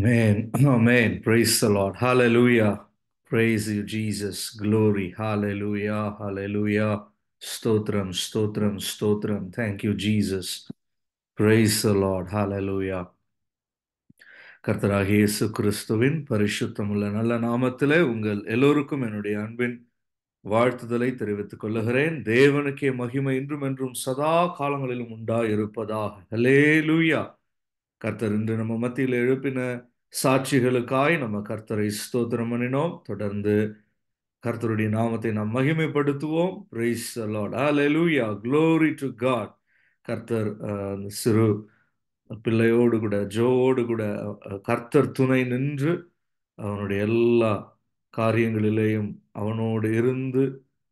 Amen. Amen. Praise the Lord. Hallelujah. Praise you, Jesus. Glory. Hallelujah. Hallelujah. Stotram, stotram, stotram. Thank you, Jesus. Praise the Lord. Hallelujah. கர்த்தராக இயேசு கிறிஸ்துவின் பரிசுத்தமுள்ள நல்ல நாமத்தில் உங்கள் எல்லோருக்கும் என்னுடைய அன்பின் வாழ்த்துதலை தெரிவித்துக் கொள்ளுகிறேன் தேவனுக்கே மகிமை இன்றும் என்றும் சதா காலங்களிலும் உண்டா இருப்பதாக ஹலே லூயா கர்த்தர் இன்று நம்ம மத்தியில் எழுப்பின சாட்சிகளுக்காய் நம்ம கர்த்தரை ஸ்தோத்திரம் பண்ணினோம் தொடர்ந்து கர்த்தருடைய நாமத்தை நாம் மகிமைப்படுத்துவோம் praise Lord glory to God கர்த்தர் சிறு பிள்ளையோடு கூட ஜோவோடு கூட கர்த்தர் துணை நின்று அவனுடைய எல்லா காரியங்களிலேயும் அவனோடு இருந்து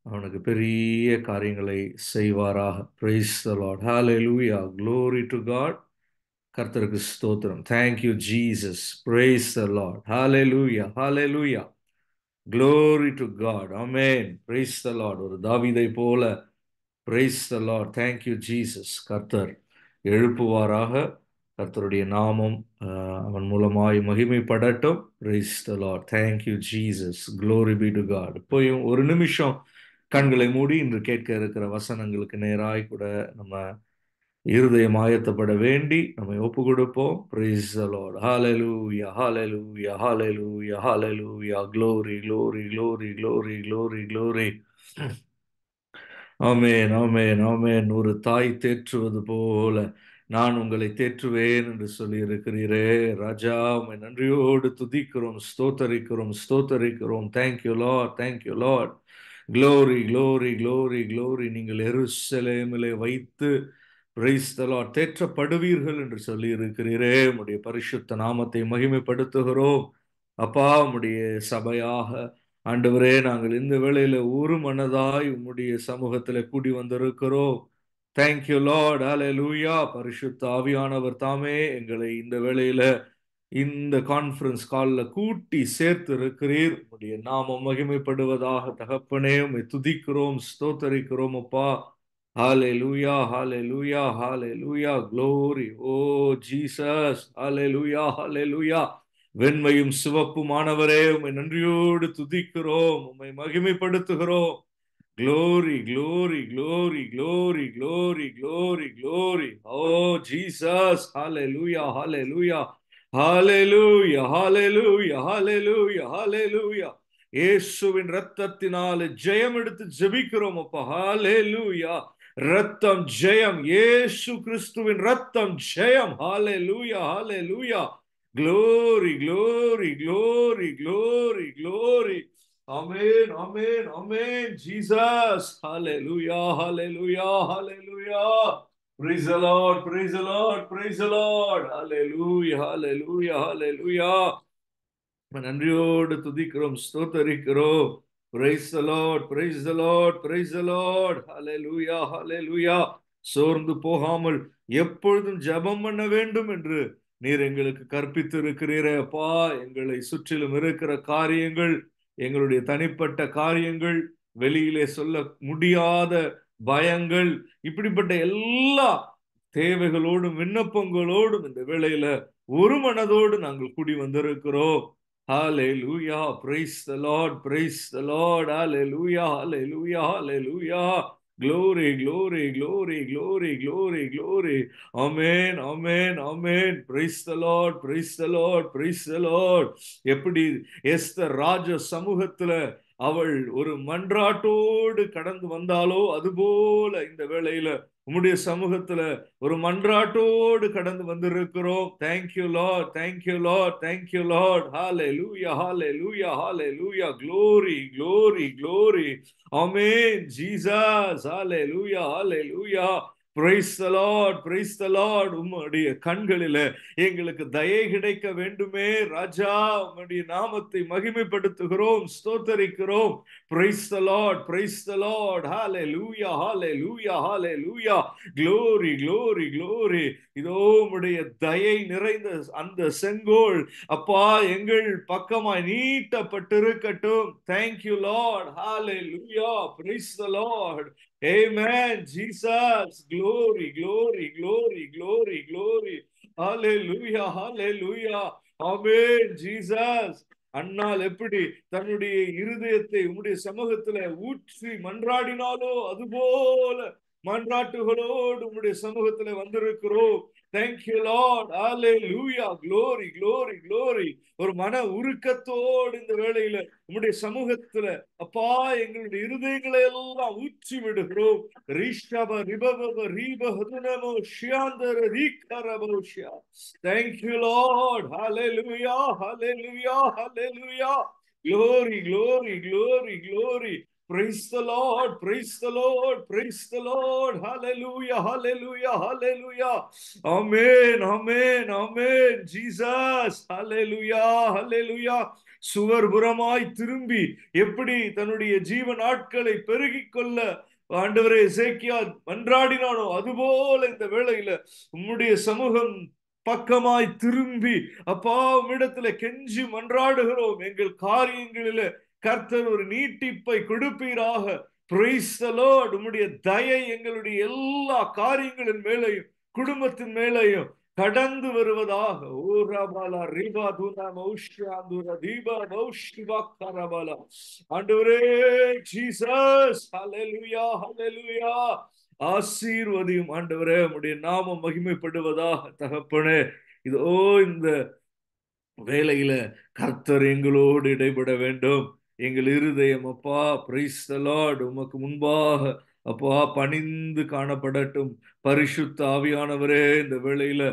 அவனுக்கு பெரிய காரியங்களை செய்வாராக price the Lord hallelujah glory to God கர்த்தருக்கு ஸ்தோத்திரம் thank you Jesus praise the Lord hallelujah hallelujah glory to God amen praise the Lord ஒரு தாவிதை போல praise the Lord thank you Jesus கர்த்தர் எழுப்புவாராக கர்த்தருடைய நாமம் அவன் மூலமாய் மகிமைப்படட்டும் praise the Lord thank you Jesus glory be to God இப்போயும் ஒரு நிமிஷம் கண்களை மூடி இன்று கேட்க இருக்கிற வசனங்களுக்கு நேராய் கூட நம்ம இருதயம் ஆயத்தப்பட வேண்டி நம்மை ஒப்பு கொடுப்போம் praise the Lord hallelujah hallelujah glory glory glory glory glory glory amen amen amen ஒரு தாய் தேற்றுவது போல நான் உங்களை தேற்றுவேன் என்று சொல்லி இருக்கிறீரே ராஜா உமை நன்றியோடு துதிக்கிறோம் ஸ்தோத்தரிக்கிறோம் ஸ்தோத்தரிக்கிறோம் thank you Lord thank you Lord glory glory glory glory நீங்கள் எருசலேமிலே வைத்து பிரைஸ்தலாட் தேற்றப்படுவீர்கள் என்று சொல்லி இருக்கிறீரே உடைய பரிசுத்த நாமத்தை மகிமைப்படுத்துகிறோம் அப்பா உடைய சபையாக ஆண்டவரே நாங்கள் இந்த வேளையில ஒரு மனதாய் உம்முடைய சமூகத்துல கூடி வந்திருக்கிறோம் தேங்க்யூ லார்ட் அலே லூயா பரிசுத்த ஆவியானவர் தாமே எங்களை இந்த வேளையில இந்த கான்ஃபரன்ஸ் காலில் கூட்டி சேர்த்து இருக்கிறீர் உடைய நாமம் மகிமைப்படுவதாக தகப்பனே துதிக்கிறோம் ஸ்தோத்தரிக்கிறோம் அப்பா Hallelujah, hallelujah, hallelujah. Glory. Oh, Jesus. Hallelujah, hallelujah. வெண்மையும் சிவப்புமானவரே உம்மை நன்றியோடு துதிக்கிறோம் உம்மை மகிமைப்படுத்துகிறோம் glory glory glory glory glory glory glory O Jesus hallelujah hallelujah hallelujah hallelujah hallelujah ஹாலே லூயா ஏசுவின் ரத்தத்தினால ஜெயம் எடுத்து ஜெபிக்கிறோம் அப்பா ஹாலே லூயா ரத்தம் ஜெயம் ஏசு கிறிஸ்துவின் ரத்தம் ஜெயம் ஹாலே hallelujah hallelujah glory glory glory glory glory amen amen amen Jesus hallelujah hallelujah ஹாலே லூயா Praise the Lord, praise the Lord, praise the Lord. Hallelujah, hallelujah, hallelujah. நன்றியோடு துதிக்கிறோம் ஸ்தோத்தரிக்கிறோம் praise the Lord praise the Lord praise the Lord hallelujah ஹலே லூயா சோர்ந்து போகாமல் எப்பொழுதும் ஜபம் பண்ண வேண்டும் என்று நீர் எங்களுக்கு கற்பித்து இருக்கிறீரே அப்பா எங்களை சுற்றிலும் இருக்கிற காரியங்கள் எங்களுடைய தனிப்பட்ட காரியங்கள் வெளியிலே சொல்ல முடியாத பயங்கள் இப்படிப்பட்ட எல்லா தேவைகளோடும் விண்ணப்பங்களோடும் இந்த வேளையில ஒரு மனதோடு நாங்கள் கூடி வந்திருக்கிறோம் hallelujah praise the lord praise the lord hallelujah hallelujah hallelujah glory glory glory glory glory glory amen amen amen praise the lord praise the lord praise the lord எப்படி எஸ்தர் ராஜ சமூகத்துல அவள் ஒரு மன்றாட்டோடு கடந்து வந்தாலோ அதுபோல இந்த வேளையில உம்முடைய சமூகத்துல ஒரு மன்றாட்டோடு கடந்து வந்திருக்கிறோம் thank you Lord thank you Lord thank you Lord hallelujah hallelujah hallelujah glory glory glory amen Jesus hallelujah ஹாலே லூயா உம்முடைய கண்களில எங்களுக்கு தயை கிடைக்க வேண்டுமே ராஜா உம்முடைய நாமத்தை மகிமைப்படுத்துகிறோம் ஸ்தோத்தரிக்கிறோம் price the hallelujah hallelujah hallelujah glory glory glory இதோ உம்முடைய தயை நிறைந்த அந்த செங்கோல் அப்பா எங்கள் பக்கமாய் நீட்டப்பட்டிருக்கட்டும் thank you Lord hallelujah praise the Lord Amen. Jesus. Glory, glory, glory, glory, glory. Hallelujah, hallelujah. Amen. Jesus. அன்னால் எப்படி தன்னுடைய இருதயத்தை உம்முடைய சமூகத்துல ஊற்றி மன்றாடினாலோ அதுபோல மன்றாட்டுகளோடு உம்முடைய சமூகத்துல வந்திருக்கிறோம் தேங்க் யூ லார்ட் ஆலே லூயா க்ளோரி க்ளோரி க்ளோரி ஒரு மன உருக்கத்தோடு இந்த வேளையில உங்களுடைய சமூகத்துல அப்பா எங்களுடைய இருதயங்களை எல்லாம் ஊற்றி விடுகிறோம் ரீஷப ரிபப ரீப ஹதுனமோ ஷியாந்தர ரீகரபோஷியா thank you Lord hallelujah hallelujah hallelujah glory glory glory glory Praise the Lord, praise the Lord, praise the Lord. Hallelujah, hallelujah, hallelujah. Amen, amen, amen. Jesus, hallelujah, hallelujah. சுவர்புறமாய் திரும்பி எப்படி தன்னுடைய ஜீவன் ஆட்களை பெருகிக் கொள்ள ஆண்டவரே சேக்கியா மன்றாடினானோ அதுபோல இந்த வேளையில உம்முடைய சமூகம் பக்கமாய் திரும்பி அப்பா உம்மிடத்துல கெஞ்சி மன்றாடுகிறோம் எங்கள் காரியங்களில கர்த்தர் ஒரு நீட்டிப்பை கொடுப்பீராக உம்முடைய தயை எங்களுடைய எல்லா காரியங்களின் மேலையும் குடும்பத்தின் மேலையும் கடந்து வருவதாக தீபா ஆண்டவரே ஆசீர்வதியும் ஆண்டவரே உடைய நாமம் மகிமைப்படுவதாக தகப்பனே இதோ இந்த வேலையில கர்த்தர் எங்களோடு இடைபட வேண்டும் எங்கள் இருதயம் அப்பா பிரைஸ் உமக்கு முன்பாக அப்பா பணிந்து காணப்படட்டும் பரிசுத்த ஆவியானவரே இந்த வேளையில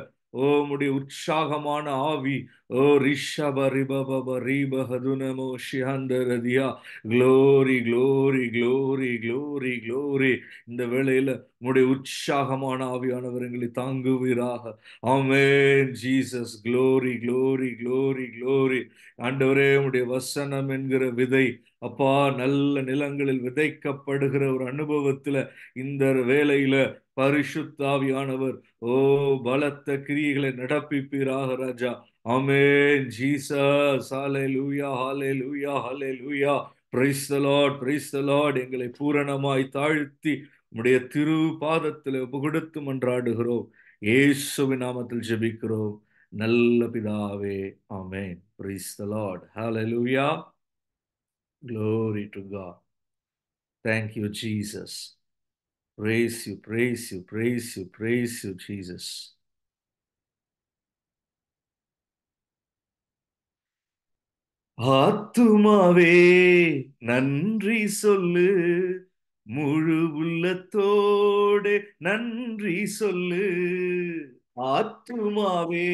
ஓ உற்சாகமான ஆவி ஓ ரிஷப ரிபபப ரீபஹதுனமோ ஷியாந்தரதியா glory glory glory glory glory இந்த வேளையில உம்முடைய உற்சாகமான ஆவியானவர் எங்களை தாங்குவீராக amen Jesus glory glory glory glory ஆண்டவரே உம்முடைய வசனம் என்கிற விதை அப்பா நல்ல நிலங்களில் விதைக்கப்படுகிற ஒரு அனுபவத்துல இந்த வேலையில பரிசுத்தாவியானவர் ஓ பலத்த கிரியைகளை நடப்பிப்பீராக ராஜா அமேன் Jesus hallelujah hallelujah hallelujah praise the price எங்களை பூரணமாய் தாழ்த்தி உடைய திரு பாதத்தில் புகடுத்து மன்றாடுகிறோம் ஏசுவி நாமத்தில் ஜபிக்கிறோம் நல்ல பிதாவே ஆமேன் price the hallelujah glory to God thank you Jesus Praise you, praise you, praise you, praise you, Jesus. ஆத்துமாவே நன்றி சொல்லு முழு உள்ளத்தோடு நன்றி சொல்லு ஆத்துமாவே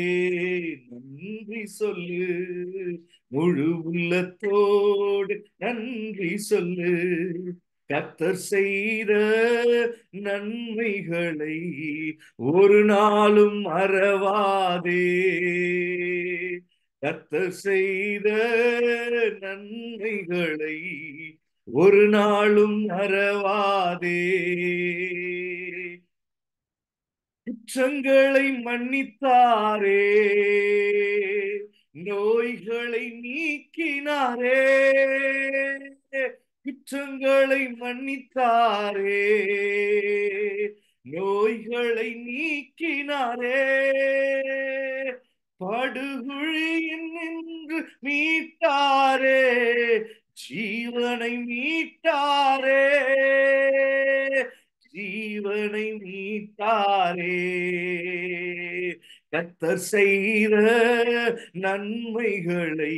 நன்றி சொல்லு முழு உள்ளத்தோடு நன்றி சொல்லு கத்தர் செய்த நன்மைகளை ஒரு நாளும் அறவாதே கத்தர் செய்த நன்மைகளை ஒரு நாளும் அறவாதே குற்றங்களை மன்னித்தாரே நோய்களை நீக்கினாரே குற்றங்களை மன்னித்தாரே நோய்களை நீக்கினாரே படுகுழியின் நின்று மீட்டாரே ஜீவனை மீட்டாரே ஜீவனை மீட்டாரே கத்தர் செய்த நன்மைகளை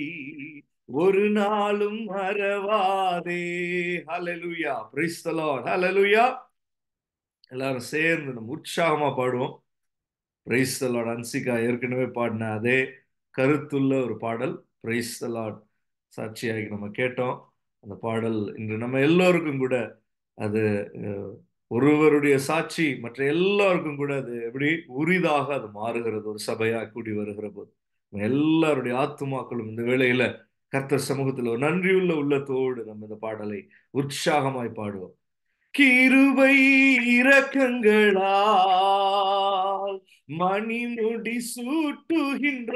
ஒரு நாளும் மறவாதே ஹலலுயா பிரைஸ்தலாட் ஹலலுயா எல்லாரும் சேர்ந்து நம்ம உற்சாகமா பாடுவோம் பிரைஸ்தலாட் அன்சிகா ஏற்கனவே பாடின அதே கருத்துள்ள ஒரு பாடல் பிரைஸ்தலாட் சாட்சியாகி நம்ம கேட்டோம் அந்த பாடல் இன்று நம்ம எல்லோருக்கும் கூட அது ஒருவருடைய சாட்சி மற்ற எல்லாருக்கும் கூட அது எப்படி உரிதாக அது மாறுகிறது ஒரு சபையா கூடி வருகிற போது எல்லாருடைய ஆத்துமாக்களும் இந்த வேளையில் கர்த்தர் சமூகத்தில் ஒரு நன்றியுள்ள உள்ளத்தோடு நம்ம இந்த பாடலை உற்சாகமாய் பாடுவோம் கிருபை இரக்கங்களால் மணிமுடி சூட்டுகின்றார்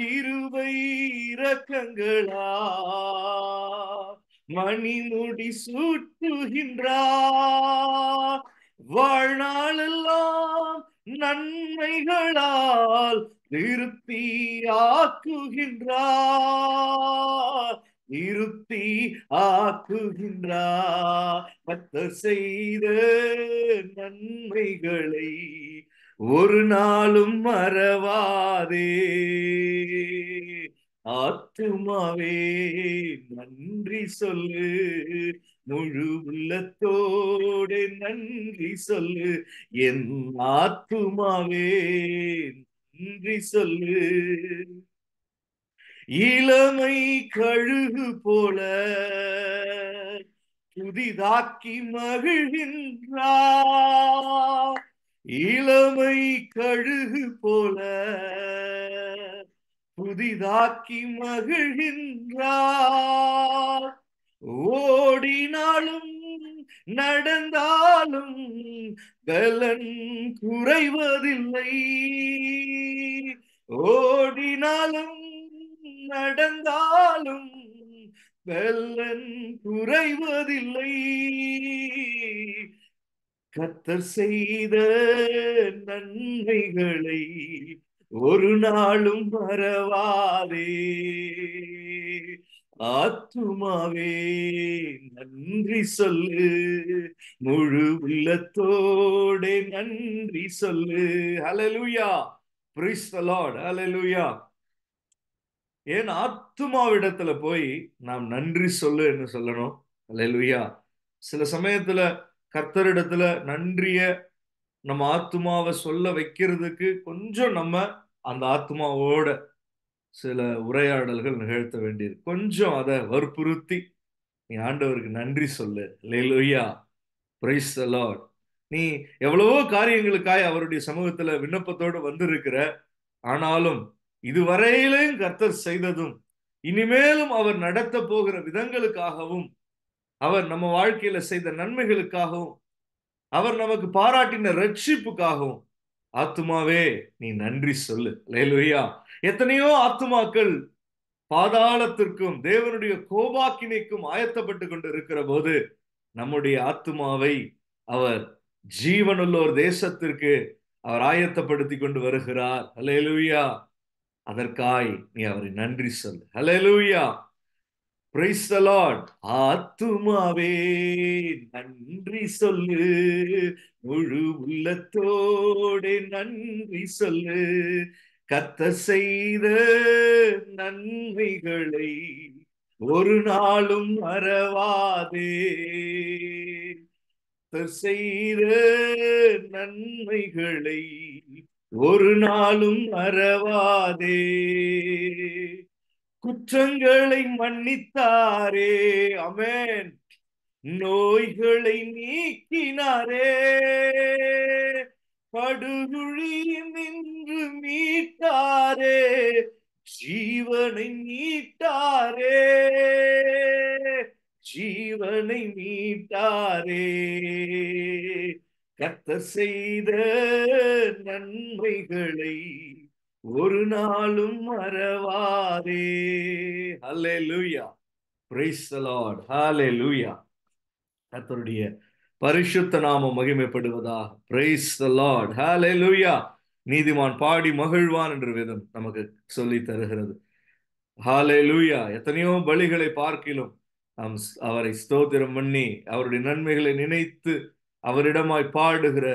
கிருபை இரக்கங்களால் மணிமுடி சூட்டுகின்றார் வாழ்நாளெல்லாம் நன்மைகளால் திருப்தி ஆக்குகின்றார் இருத்தி ஆக்குகின்றார் பத்த செய்த நன்மைகளை ஒரு நாளும் மறவாதே ஆத்துமாவே நன்றி சொல்லு முழு உள்ளத்தோடு நன்றி சொல்லு என் ஆத்துமாவே நன்றி சொல்லு இளமை கழுகு போல புதிதாக்கி மகிழ்கின்ற இளமை கழுகு போல புதிதாக்கி மகிழ்கின்றார் ஓடினாலும் நடந்தாலும் பலன் குறைவதில்லை ஓடினாலும் நடந்தாலும் பலன் குறைவதில்லை கத்தர் செய்த நன்மைகளை ஒரு நாளும் பரவாதே ஆத்துமாவே நன்றி சொல்லு முழு உள்ளத்தோட நன்றி சொல்லு அலலுயா பிரிஸ் த ஏன் ஆத்துமாவிடத்துல போய் நாம் நன்றி சொல்லு என்று சொல்லணும் அலலுயா சில சமயத்துல கர்த்தரிடத்துல நன்றிய நம்ம ஆத்மாவை சொல்ல வைக்கிறதுக்கு கொஞ்சம் நம்ம அந்த ஆத்மாவோட சில உரையாடல்கள் நிகழ்த்த வேண்டியது கொஞ்சம் அதை வற்புறுத்தி நீ ஆண்டவருக்கு நன்றி சொல்லு லேலுயா பிரைஸ் அலாட் நீ எவ்வளவோ காரியங்களுக்காய் அவருடைய சமூகத்துல விண்ணப்பத்தோடு வந்திருக்கிற ஆனாலும் இதுவரையிலும் கர்த்தர் செய்ததும் இனிமேலும் அவர் நடத்த போகிற விதங்களுக்காகவும் அவர் நம்ம வாழ்க்கையில செய்த நன்மைகளுக்காகவும் அவர் நமக்கு பாராட்டின ரட்சிப்புக்காகவும் ஆத்துமாவே நீ நன்றி சொல்லு லேலுயா எத்தனையோ ஆத்துமாக்கள் பாதாளத்திற்கும் தேவனுடைய கோபாக்கினைக்கும் ஆயத்தப்பட்டு கொண்டு இருக்கிற போது நம்முடைய ஆத்துமாவை அவர் ஜீவனுள்ளோர் தேசத்திற்கு அவர் ஆயத்தப்படுத்தி கொண்டு வருகிறார் லூயா அதற்காய் நீ அவரை நன்றி சொல்லு ஹலேலுயா லூயா ஆத்துமாவே நன்றி சொல்லு முழு உள்ளத்தோடு நன்றி சொல்லு கத்த செய்த நன்மைகளை ஒரு நாளும் மறவாதே செய்த நன்மைகளை ஒரு நாளும் மறவாதே குற்றங்களை மன்னித்தாரே அமேன் நோய்களை நீக்கினாரே படுகுழி நின்று மீட்டாரே ஜீவனை மீட்டாரே ஜீவனை மீட்டாரே கத்த செய்த நன்மைகளை ஒரு நாளும் மறவாரே ஹலே லூயா பிரைஸ் ஹலே லூயா கத்தருடைய பரிசுத்த நாம மகிமைப்படுவதா பிரைஸ் த லார்ட் ஹாலே லூயா நீதிமான் பாடி மகிழ்வான் என்று வேதம் நமக்கு சொல்லி தருகிறது ஹாலே லூயா எத்தனையோ பலிகளை பார்க்கிலும் நாம் அவரை ஸ்தோத்திரம் பண்ணி அவருடைய நன்மைகளை நினைத்து அவரிடமாய் பாடுகிற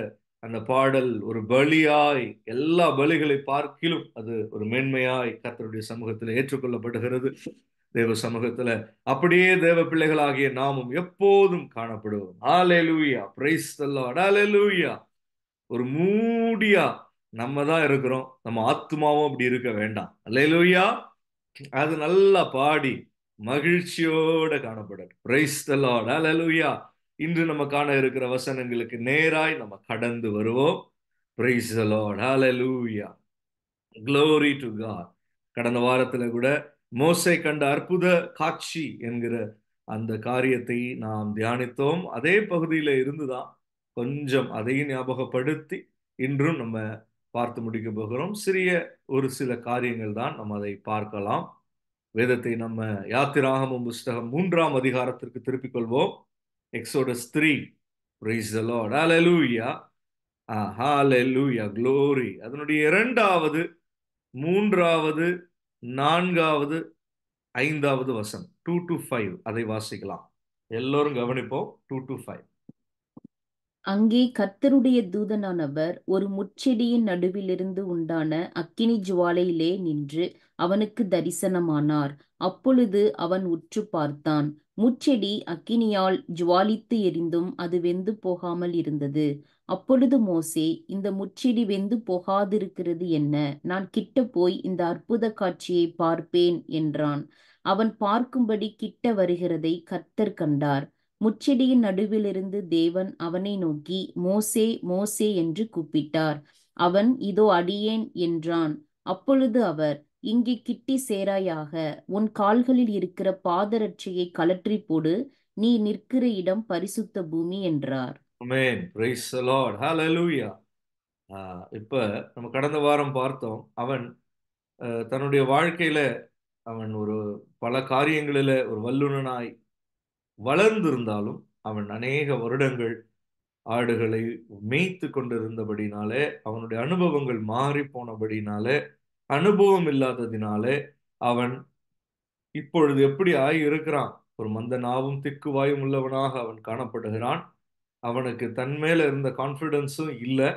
அந்த பாடல் ஒரு பலியாய் எல்லா பலிகளை பார்க்கிலும் அது ஒரு மேன்மையாய் கத்தருடைய சமூகத்தில் ஏற்றுக்கொள்ளப்படுகிறது தேவ சமூகத்துல அப்படியே தேவ பிள்ளைகளாகிய நாமும் எப்போதும் காணப்படுவோம் ஆலெலூயா பிரைஸ் லூயா ஒரு மூடியா நம்ம தான் இருக்கிறோம் நம்ம ஆத்மாவும் அப்படி இருக்க வேண்டாம் அலையலூயா அது நல்லா பாடி மகிழ்ச்சியோட காணப்படும் பிரைஸ் தலாட் அலலூயா இன்று நம்ம காண இருக்கிற வசனங்களுக்கு நேராய் நம்ம கடந்து வருவோம் praise the Lord hallelujah glory to God கடந்த வாரத்துல கூட மோசை கண்ட அற்புத காட்சி என்கிற அந்த காரியத்தை நாம் தியானித்தோம் அதே பகுதியில இருந்துதான் கொஞ்சம் அதையும் ஞாபகப்படுத்தி இன்றும் நம்ம பார்த்து முடிக்க போகிறோம் சிறிய ஒரு சில காரியங்கள் தான் நம்ம அதை பார்க்கலாம் வேதத்தை நம்ம யாத்திராகமும் புஸ்தகம் மூன்றாம் அதிகாரத்திற்கு திருப்பிக் கொள்வோம் எக்ஸோடஸ் த்ரீ லூயா ஆஹா லூயா க்ளோரி அதனுடைய இரண்டாவது மூன்றாவது நான்காவது ஐந்தாவது வசனம் டூ டு ஃபைவ் அதை வாசிக்கலாம் எல்லோரும் கவனிப்போம் டூ டு ஃபைவ் அங்கே கர்த்தருடைய தூதனானவர் ஒரு முச்செடியின் நடுவிலிருந்து உண்டான அக்கினி ஜுவாலையிலே நின்று அவனுக்கு தரிசனமானார் அப்பொழுது அவன் உற்று பார்த்தான் முச்செடி அக்கினியால் ஜுவாலித்து எரிந்தும் அது வெந்து போகாமல் இருந்தது அப்பொழுது மோசே இந்த முச்செடி வெந்து போகாதிருக்கிறது என்ன நான் கிட்ட போய் இந்த அற்புத காட்சியை பார்ப்பேன் என்றான் அவன் பார்க்கும்படி கிட்ட வருகிறதை கர்த்தர் கண்டார் முச்செடியின் நடுவிலிருந்து தேவன் அவனை நோக்கி மோசே மோசே என்று கூப்பிட்டார் அவன் இதோ அடியேன் என்றான் அப்பொழுது அவர் இங்கே கிட்டி சேராயாக உன் கால்களில் இருக்கிற பாதரட்சையை கலற்றி போடு நீ நிற்கிற இடம் பரிசுத்த பூமி என்றார் மேன் பிரைஸ் லார்ட் லூயா இப்போ நம்ம கடந்த வாரம் பார்த்தோம் அவன் தன்னுடைய வாழ்க்கையில அவன் ஒரு பல காரியங்களில ஒரு வல்லுனனாய் வளர்ந்திருந்தாலும் அவன் அநேக வருடங்கள் ஆடுகளை மேய்த்து கொண்டிருந்தபடினாலே அவனுடைய அனுபவங்கள் மாறி போனபடினாலே அனுபவம் இல்லாததினாலே அவன் இப்பொழுது எப்படி ஆகி இருக்கிறான் ஒரு மந்த நாவும் திக்குவாயும் உள்ளவனாக அவன் காணப்படுகிறான் அவனுக்கு தன் மேல இருந்த கான்ஃபிடென்ஸும் இல்லை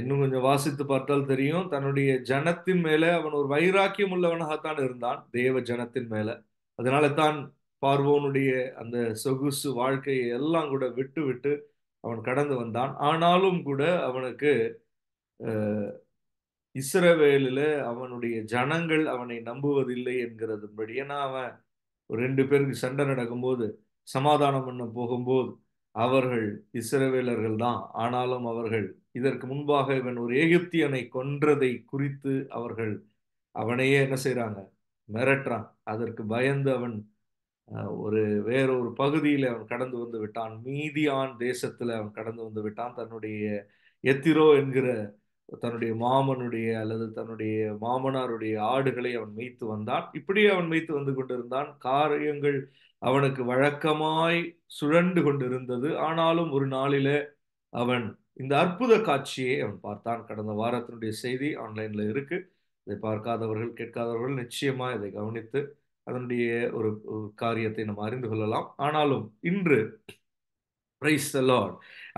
இன்னும் கொஞ்சம் வாசித்து பார்த்தால் தெரியும் தன்னுடைய ஜனத்தின் மேலே அவன் ஒரு வைராக்கியம் உள்ளவனாகத்தான் இருந்தான் தேவ ஜனத்தின் மேலே அதனால தான் பார்வோனுடைய அந்த சொகுசு வாழ்க்கையை எல்லாம் கூட விட்டு விட்டு அவன் கடந்து வந்தான் ஆனாலும் கூட அவனுக்கு இஸ்ரவேலில் அவனுடைய ஜனங்கள் அவனை நம்புவதில்லை என்கிறதுபடி ஏன்னா அவன் ரெண்டு பேருக்கு சண்டை நடக்கும்போது சமாதானம் பண்ண போகும்போது அவர்கள் இஸ்ரவேலர்கள் தான் ஆனாலும் அவர்கள் இதற்கு முன்பாக இவன் ஒரு ஏகிப்தியனை கொன்றதை குறித்து அவர்கள் அவனையே என்ன செய்கிறாங்க மிரட்டுறான் அதற்கு பயந்து அவன் ஒரு வேற ஒரு பகுதியில் அவன் கடந்து வந்து விட்டான் மீதியான் தேசத்தில் அவன் கடந்து வந்து விட்டான் தன்னுடைய எத்திரோ என்கிற தன்னுடைய மாமனுடைய அல்லது தன்னுடைய மாமனாருடைய ஆடுகளை அவன் மெய்த்து வந்தான் இப்படியே அவன் மெய்த்து வந்து கொண்டிருந்தான் காரியங்கள் அவனுக்கு வழக்கமாய் சுழண்டு கொண்டிருந்தது ஆனாலும் ஒரு நாளிலே அவன் இந்த அற்புத காட்சியை அவன் பார்த்தான் கடந்த வாரத்தினுடைய செய்தி ஆன்லைன்ல இருக்கு இதை பார்க்காதவர்கள் கேட்காதவர்கள் நிச்சயமா இதை கவனித்து அதனுடைய ஒரு காரியத்தை நம்ம அறிந்து கொள்ளலாம் ஆனாலும் இன்று பிரைஸ்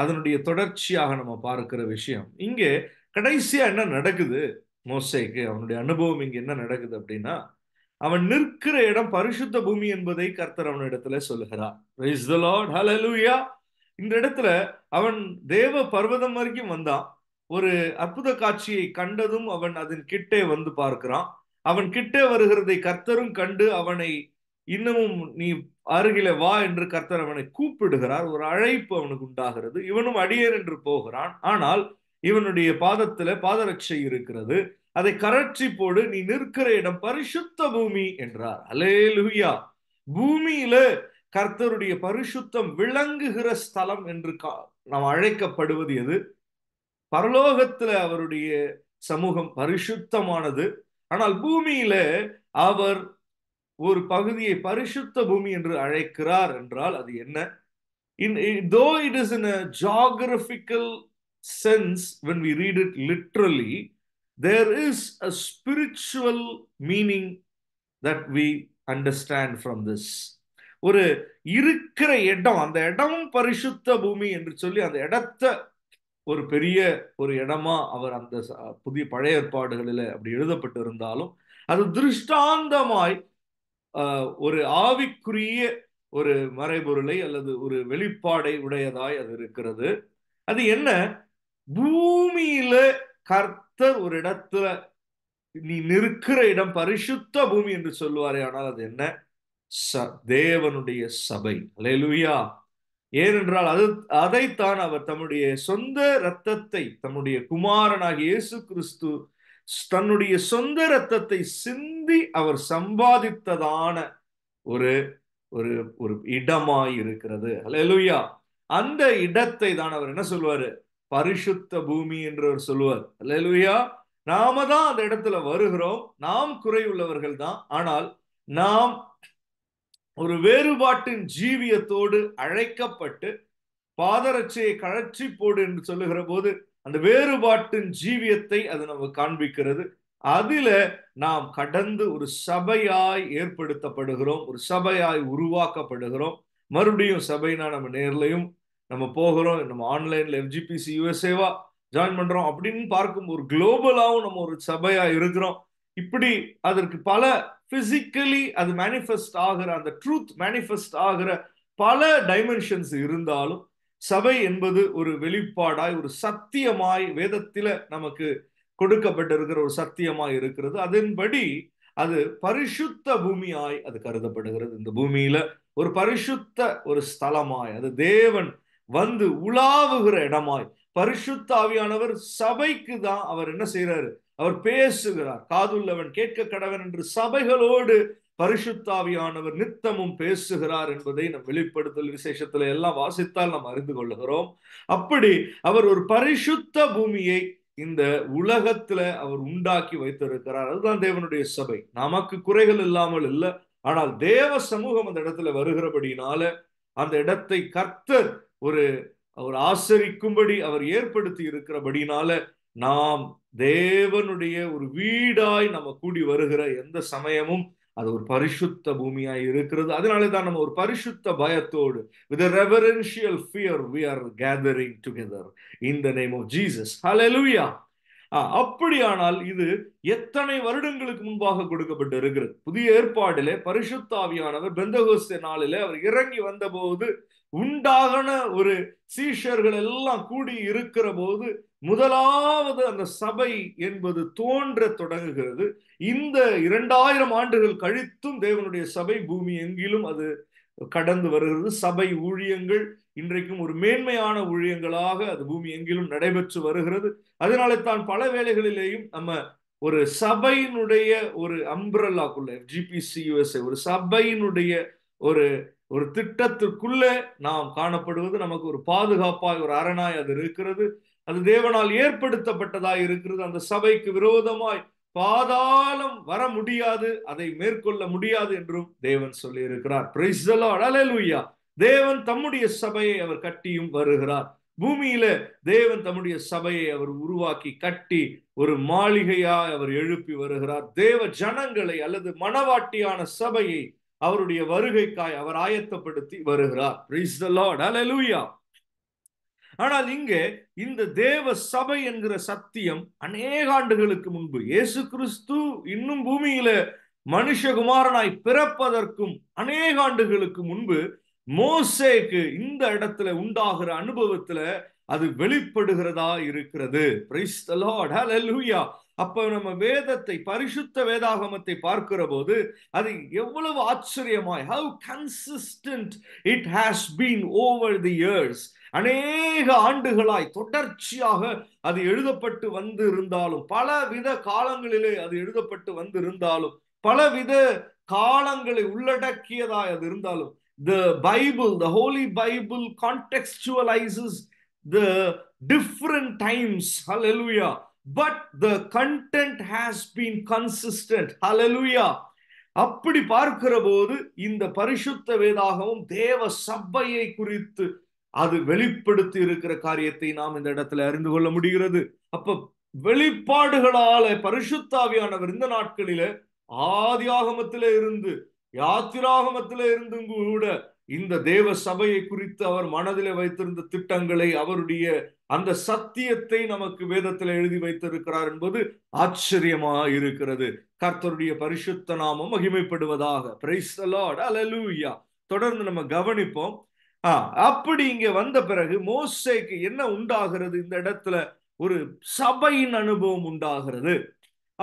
அதனுடைய தொடர்ச்சியாக நம்ம பார்க்கிற விஷயம் இங்கே கடைசியா என்ன நடக்குது மோசைக்கு அவனுடைய அனுபவம் இங்க என்ன நடக்குது அப்படின்னா அவன் நிற்கிற இடம் பரிசுத்த பூமி என்பதை கர்த்தர் இடத்துல சொல்லுகிறான் இந்த இடத்துல அவன் தேவ பர்வதம் வரைக்கும் வந்தான் ஒரு அற்புத காட்சியை கண்டதும் அவன் அதன் கிட்டே வந்து பார்க்கிறான் அவன் கிட்டே வருகிறதை கர்த்தரும் கண்டு அவனை இன்னமும் நீ அருகில வா என்று கர்த்தர் அவனை கூப்பிடுகிறார் ஒரு அழைப்பு அவனுக்கு உண்டாகிறது இவனும் அடியேன் என்று போகிறான் ஆனால் இவனுடைய பாதத்துல பாதரட்சை இருக்கிறது அதை கரட்சி போடு நீ நிற்கிற இடம் பரிசுத்த பூமி என்றார் அலே லுயா பூமியில கர்த்தருடைய பரிசுத்தம் விளங்குகிற ஸ்தலம் என்று நாம் அழைக்கப்படுவது எது பரலோகத்துல அவருடைய சமூகம் பரிசுத்தமானது ஆனால் பூமியில அவர் ஒரு பகுதியை பரிசுத்த பூமி என்று அழைக்கிறார் என்றால் அது என்ன in though it is in a geographical sense when we read there is a spiritual meaning that we understand from this ஒரு இருக்கிற இடம் அந்த இடம் பரிசுத்த பூமி என்று சொல்லி அந்த இடத்த ஒரு பெரிய ஒரு இடமா அவர் அந்த புதிய பழைய ஏற்பாடுகளில் அப்படி எழுதப்பட்டு இருந்தாலும் அது திருஷ்டாந்தமாய் ஒரு ஆவிக்குரிய ஒரு மறைபொருளை அல்லது ஒரு வெளிப்பாடை உடையதாய் அது இருக்கிறது அது என்ன பூமியில கர்த்த கர்த்தர் ஒரு இடத்துல நீ நிற்கிற இடம் பரிசுத்த பூமி என்று சொல்லுவாரே ஆனால் அது என்ன ச தேவனுடைய சபை அலையலுயா ஏனென்றால் அது அதைத்தான் அவர் தம்முடைய சொந்த இரத்தத்தை தம்முடைய குமாரனாக இயேசு கிறிஸ்து தன்னுடைய சொந்த இரத்தத்தை சிந்தி அவர் சம்பாதித்ததான ஒரு ஒரு ஒரு இடமாய் இருக்கிறது அலையலுயா அந்த இடத்தை தான் அவர் என்ன சொல்வாரு பரிசுத்த பூமி என்று அவர் சொல்லுவார் அல்லா நாம தான் அந்த இடத்துல வருகிறோம் நாம் குறைவுள்ளவர்கள் தான் ஆனால் நாம் ஒரு வேறுபாட்டின் ஜீவியத்தோடு அழைக்கப்பட்டு பாதரட்சையை கழற்றி போடு என்று சொல்லுகிற போது அந்த வேறுபாட்டின் ஜீவியத்தை அது நமக்கு காண்பிக்கிறது அதில நாம் கடந்து ஒரு சபையாய் ஏற்படுத்தப்படுகிறோம் ஒரு சபையாய் உருவாக்கப்படுகிறோம் மறுபடியும் சபைனா நம்ம நேர்லையும் நம்ம போகிறோம் நம்ம ஆன்லைன்ல எம்ஜிபிசி யூஎஸ்ஏவா ஜாயின் பண்றோம் அப்படின்னு பார்க்கும் ஒரு குளோபலாகவும் நம்ம ஒரு சபையா இருக்கிறோம் இப்படி அதற்கு பல பிசிக்கலி அது மேனிஃபெஸ்ட் ஆகிற அந்த ட்ரூத் மேனிஃபெஸ்ட் ஆகிற பல டைமென்ஷன்ஸ் இருந்தாலும் சபை என்பது ஒரு வெளிப்பாடாய் ஒரு சத்தியமாய் வேதத்தில் நமக்கு கொடுக்கப்பட்டிருக்கிற ஒரு சத்தியமாய் இருக்கிறது அதன்படி அது பரிசுத்த பூமியாய் அது கருதப்படுகிறது இந்த பூமியில ஒரு பரிசுத்த ஒரு ஸ்தலமாய் அது தேவன் வந்து உலாவுகிற இடமாய் பரிசுத்தாவியானவர் சபைக்கு தான் அவர் என்ன செய்யறாரு அவர் பேசுகிறார் காதுள்ளவன் கேட்க கடவன் என்று சபைகளோடு பரிசுத்தாவியானவர் நித்தமும் பேசுகிறார் என்பதை நம் வெளிப்படுத்தல் விசேஷத்துல எல்லாம் வாசித்தால் நாம் அறிந்து கொள்ளுகிறோம் அப்படி அவர் ஒரு பரிசுத்த பூமியை இந்த உலகத்துல அவர் உண்டாக்கி வைத்திருக்கிறார் அதுதான் தேவனுடைய சபை நமக்கு குறைகள் இல்லாமல் இல்லை ஆனால் தேவ சமூகம் அந்த இடத்துல வருகிறபடினால அந்த இடத்தை கர்த்தர் ஒரு அவர் ஆசரிக்கும்படி அவர் ஏற்படுத்தி இருக்கிறபடினால நாம் தேவனுடைய ஒரு வீடாய் நம்ம கூடி வருகிற எந்த சமயமும் அது ஒரு பரிசுத்த பூமியாய் இருக்கிறது அதனால தான் நம்ம ஒரு பரிசுத்த பயத்தோடு with reverential fear we are gathering together in the name of Jesus hallelujah அப்படியானால் இது எத்தனை வருடங்களுக்கு முன்பாக கொடுக்கப்பட்டு இருக்கிறது புதிய ஏற்பாடிலே பரிசுத்தாவியானவர் பெந்தகோஸ்தே நாளிலே அவர் இறங்கி வந்தபோது உண்டாகன ஒரு சீஷர்கள் எல்லாம் கூடி இருக்கிற போது முதலாவது அந்த சபை என்பது தோன்ற தொடங்குகிறது இந்த இரண்டாயிரம் ஆண்டுகள் கழித்தும் தேவனுடைய சபை பூமி எங்கிலும் அது கடந்து வருகிறது சபை ஊழியங்கள் இன்றைக்கும் ஒரு மேன்மையான ஊழியங்களாக அது பூமி எங்கிலும் நடைபெற்று வருகிறது அதனால தான் பல வேலைகளிலேயும் நம்ம ஒரு சபையினுடைய ஒரு அம்பிரல்லாக்குள்ள ஜிபிசியூஎஸ்ஐ ஒரு சபையினுடைய ஒரு ஒரு திட்டத்திற்குள்ளே நாம் காணப்படுவது நமக்கு ஒரு பாதுகாப்பாய் ஒரு அரணாய் அது இருக்கிறது அது தேவனால் ஏற்படுத்தப்பட்டதாய் இருக்கிறது அந்த சபைக்கு விரோதமாய் பாதாளம் வர முடியாது அதை மேற்கொள்ள முடியாது என்றும் தேவன் சொல்லி இருக்கிறார் அலலுயா தேவன் தம்முடைய சபையை அவர் கட்டியும் வருகிறார் பூமியில தேவன் தம்முடைய சபையை அவர் உருவாக்கி கட்டி ஒரு மாளிகையா அவர் எழுப்பி வருகிறார் தேவ ஜனங்களை அல்லது மனவாட்டியான சபையை அவருடைய வருகைக்காய் அவர் ஆயத்தப்படுத்தி வருகிறார் ஆனால் இங்கே இந்த தேவ சபை என்கிற சத்தியம் அநேக ஆண்டுகளுக்கு முன்பு இயேசு கிறிஸ்து இன்னும் பூமியில மனுஷகுமாரனாய் பிறப்பதற்கும் அநேக ஆண்டுகளுக்கு முன்பு மோசேக்கு இந்த இடத்துல உண்டாகிற அனுபவத்துல அது வெளிப்படுகிறதா இருக்கிறது அப்ப நம்ம வேதத்தை பரிசுத்த வேதாகமத்தை பார்க்கிற போது அது எவ்வளவு ஆச்சரியமாய் how consistent it has been over the years அநேக ஆண்டுகளாய் தொடர்ச்சியாக அது எழுதப்பட்டு வந்து இருந்தாலும் பலவித காலங்களிலே அது எழுதப்பட்டு வந்து இருந்தாலும் பலவித காலங்களை உள்ளடக்கியதாய் அது இருந்தாலும் the Bible the holy Bible contextualises the different times hallelujah but the content has been consistent hallelujah அப்படி பார்க்கிற போது இந்த பரிசுத்த வேதாகவும் தேவ சபையை குறித்து அது வெளிப்படுத்தி இருக்கிற காரியத்தை நாம் இந்த இடத்துல அறிந்து கொள்ள முடிகிறது அப்ப வெளிப்பாடுகளால பரிசுத்தாவியானவர் இந்த நாட்களில ஆதி ஆகமத்தில இருந்து யாத்திராகமத்தில இருந்தும் கூட இந்த தேவ சபையை குறித்து அவர் மனதில வைத்திருந்த திட்டங்களை அவருடைய அந்த சத்தியத்தை நமக்கு வேதத்தில் எழுதி வைத்திருக்கிறார் என்பது ஆச்சரியமாக இருக்கிறது கர்த்தருடைய பரிசுத்த நாமம் மகிமைப்படுவதாக அலலூயா தொடர்ந்து நம்ம கவனிப்போம் அப்படி இங்க வந்த பிறகு மோசைக்கு என்ன உண்டாகிறது இந்த இடத்துல ஒரு சபையின் அனுபவம் உண்டாகிறது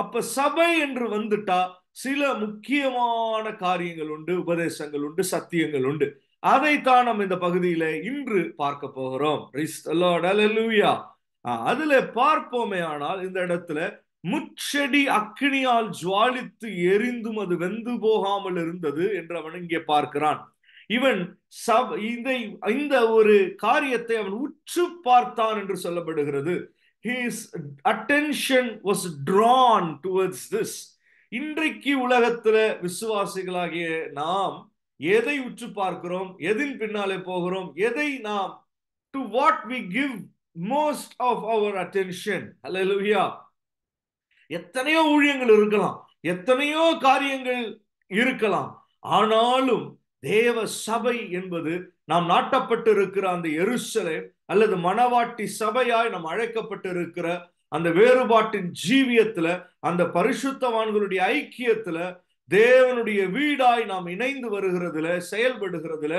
அப்ப சபை என்று வந்துட்டா சில முக்கியமான காரியங்கள் உண்டு உபதேசங்கள் உண்டு சத்தியங்கள் உண்டு அதைத்தான் நம்ம இந்த பகுதியில இன்று பார்க்க போகிறோம் அதுல பார்ப்போமே ஆனால் இந்த இடத்துல முச்செடி அக்கினியால் ஜுவாலித்து எரிந்தும் அது வெந்து போகாமல் இருந்தது என்று அவன் இங்கே பார்க்கிறான் இவன் சப் இதை இந்த ஒரு காரியத்தை அவன் உற்று பார்த்தான் என்று சொல்லப்படுகிறது his attention was drawn towards this இன்றைக்கு உலகத்துல விசுவாசிகளாகிய நாம் எதை உற்று பார்க்கிறோம் எதின் பின்னாலே போகிறோம் எதை நாம் to what we give most of our attention எத்தனையோ ஊழியங்கள் இருக்கலாம் எத்தனையோ காரியங்கள் இருக்கலாம் ஆனாலும் தேவ சபை என்பது நாம் நாட்டப்பட்டு இருக்கிற அந்த எருசலை அல்லது மனவாட்டி சபையாய் நாம் அழைக்கப்பட்டு இருக்கிற அந்த வேறுபாட்டின் ஜீவியத்துல அந்த பரிசுத்தவான்களுடைய ஐக்கியத்துல தேவனுடைய வீடாய் நாம் இணைந்து வருகிறதுல செயல்படுகிறதுல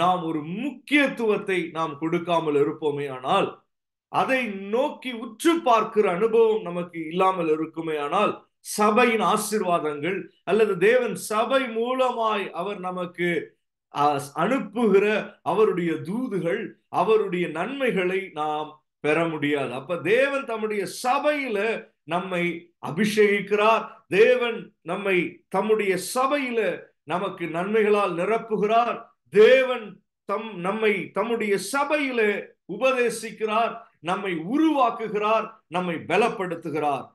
நாம் ஒரு முக்கியத்துவத்தை நாம் கொடுக்காமல் இருப்போமே ஆனால் அதை நோக்கி உற்று பார்க்கிற அனுபவம் நமக்கு இல்லாமல் இருக்குமே ஆனால் சபையின் ஆசிர்வாதங்கள் அல்லது தேவன் சபை மூலமாய் அவர் நமக்கு அனுப்புகிற அவருடைய தூதுகள் அவருடைய நன்மைகளை நாம் பெற முடியாது அப்ப தேவன் தம்முடைய சபையில நம்மை அபிஷேகிக்கிறார் தேவன் நம்மை தம்முடைய சபையில நமக்கு நன்மைகளால் நிரப்புகிறார் தேவன் தம் நம்மை தம்முடைய சபையில உபதேசிக்கிறார் நம்மை உருவாக்குகிறார் நம்மை பலப்படுத்துகிறார்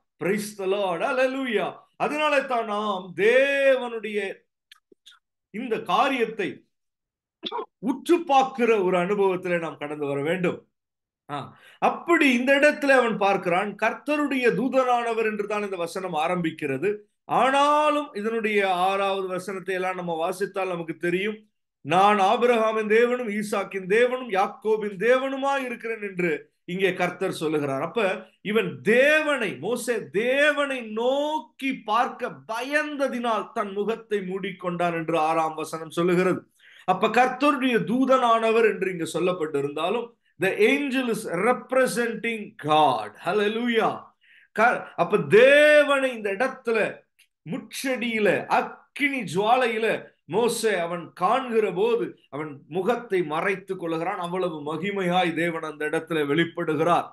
அதனால தான் நாம் தேவனுடைய இந்த காரியத்தை உற்று பார்க்கிற ஒரு அனுபவத்திலே நாம் கடந்து வர வேண்டும் அப்படி இந்த இடத்துல அவன் பார்க்கிறான் கர்த்தருடைய தூதனானவர் என்று தான் இந்த வசனம் ஆரம்பிக்கிறது ஆனாலும் இதனுடைய ஆறாவது வசனத்தை எல்லாம் நம்ம வாசித்தால் நமக்கு தெரியும் நான் ஆபிரஹாமின் தேவனும் ஈசாக்கின் தேவனும் யாக்கோபின் தேவனுமா இருக்கிறேன் என்று இங்கே கர்த்தர் சொல்லுகிறார் அப்ப இவன் தேவனை மோச தேவனை நோக்கி பார்க்க பயந்ததினால் தன் முகத்தை மூடிக்கொண்டான் என்று ஆறாம் வசனம் சொல்லுகிறது அப்ப கர்த்தருடைய தூதனானவர் என்று இங்கு சொல்லப்பட்டிருந்தாலும் the angel is representing God hallelujah அப்ப தேவனை இந்த இடத்துல முச்சடியில அக்கினி ஜுவாலையில மோசே அவன் காண்கிற போது அவன் முகத்தை மறைத்து கொள்கிறான் அவ்வளவு மகிமையாய் தேவன் அந்த இடத்துல வெளிப்படுகிறார்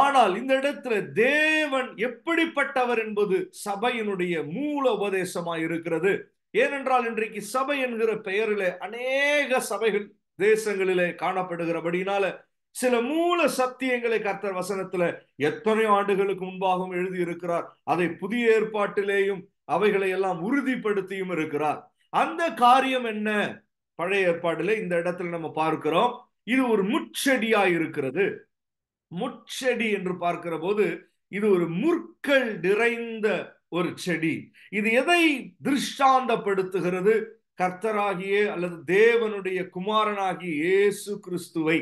ஆனால் இந்த இடத்துல தேவன் எப்படிப்பட்டவர் என்பது சபையினுடைய மூல உபதேசமாய் இருக்கிறது ஏனென்றால் இன்றைக்கு சபை என்கிற பெயரில அநேக சபைகள் தேசங்களிலே காணப்படுகிறபடினால சில மூல சத்தியங்களை கர்த்தர் வசனத்துல எத்தனை ஆண்டுகளுக்கு முன்பாகவும் எழுதி இருக்கிறார் அதை புதிய ஏற்பாட்டிலேயும் அவைகளை எல்லாம் உறுதிப்படுத்தியும் இருக்கிறார் அந்த காரியம் என்ன பழைய ஏற்பாடுல இந்த இடத்துல நம்ம பார்க்கிறோம் இது ஒரு முச்செடியா இருக்கிறது முச்செடி என்று பார்க்கிற போது இது ஒரு முற்கள் நிறைந்த ஒரு செடி இது எதை திருஷ்டாந்தப்படுத்துகிறது கர்த்தராகிய அல்லது தேவனுடைய குமாரனாகிய இயேசு கிறிஸ்துவை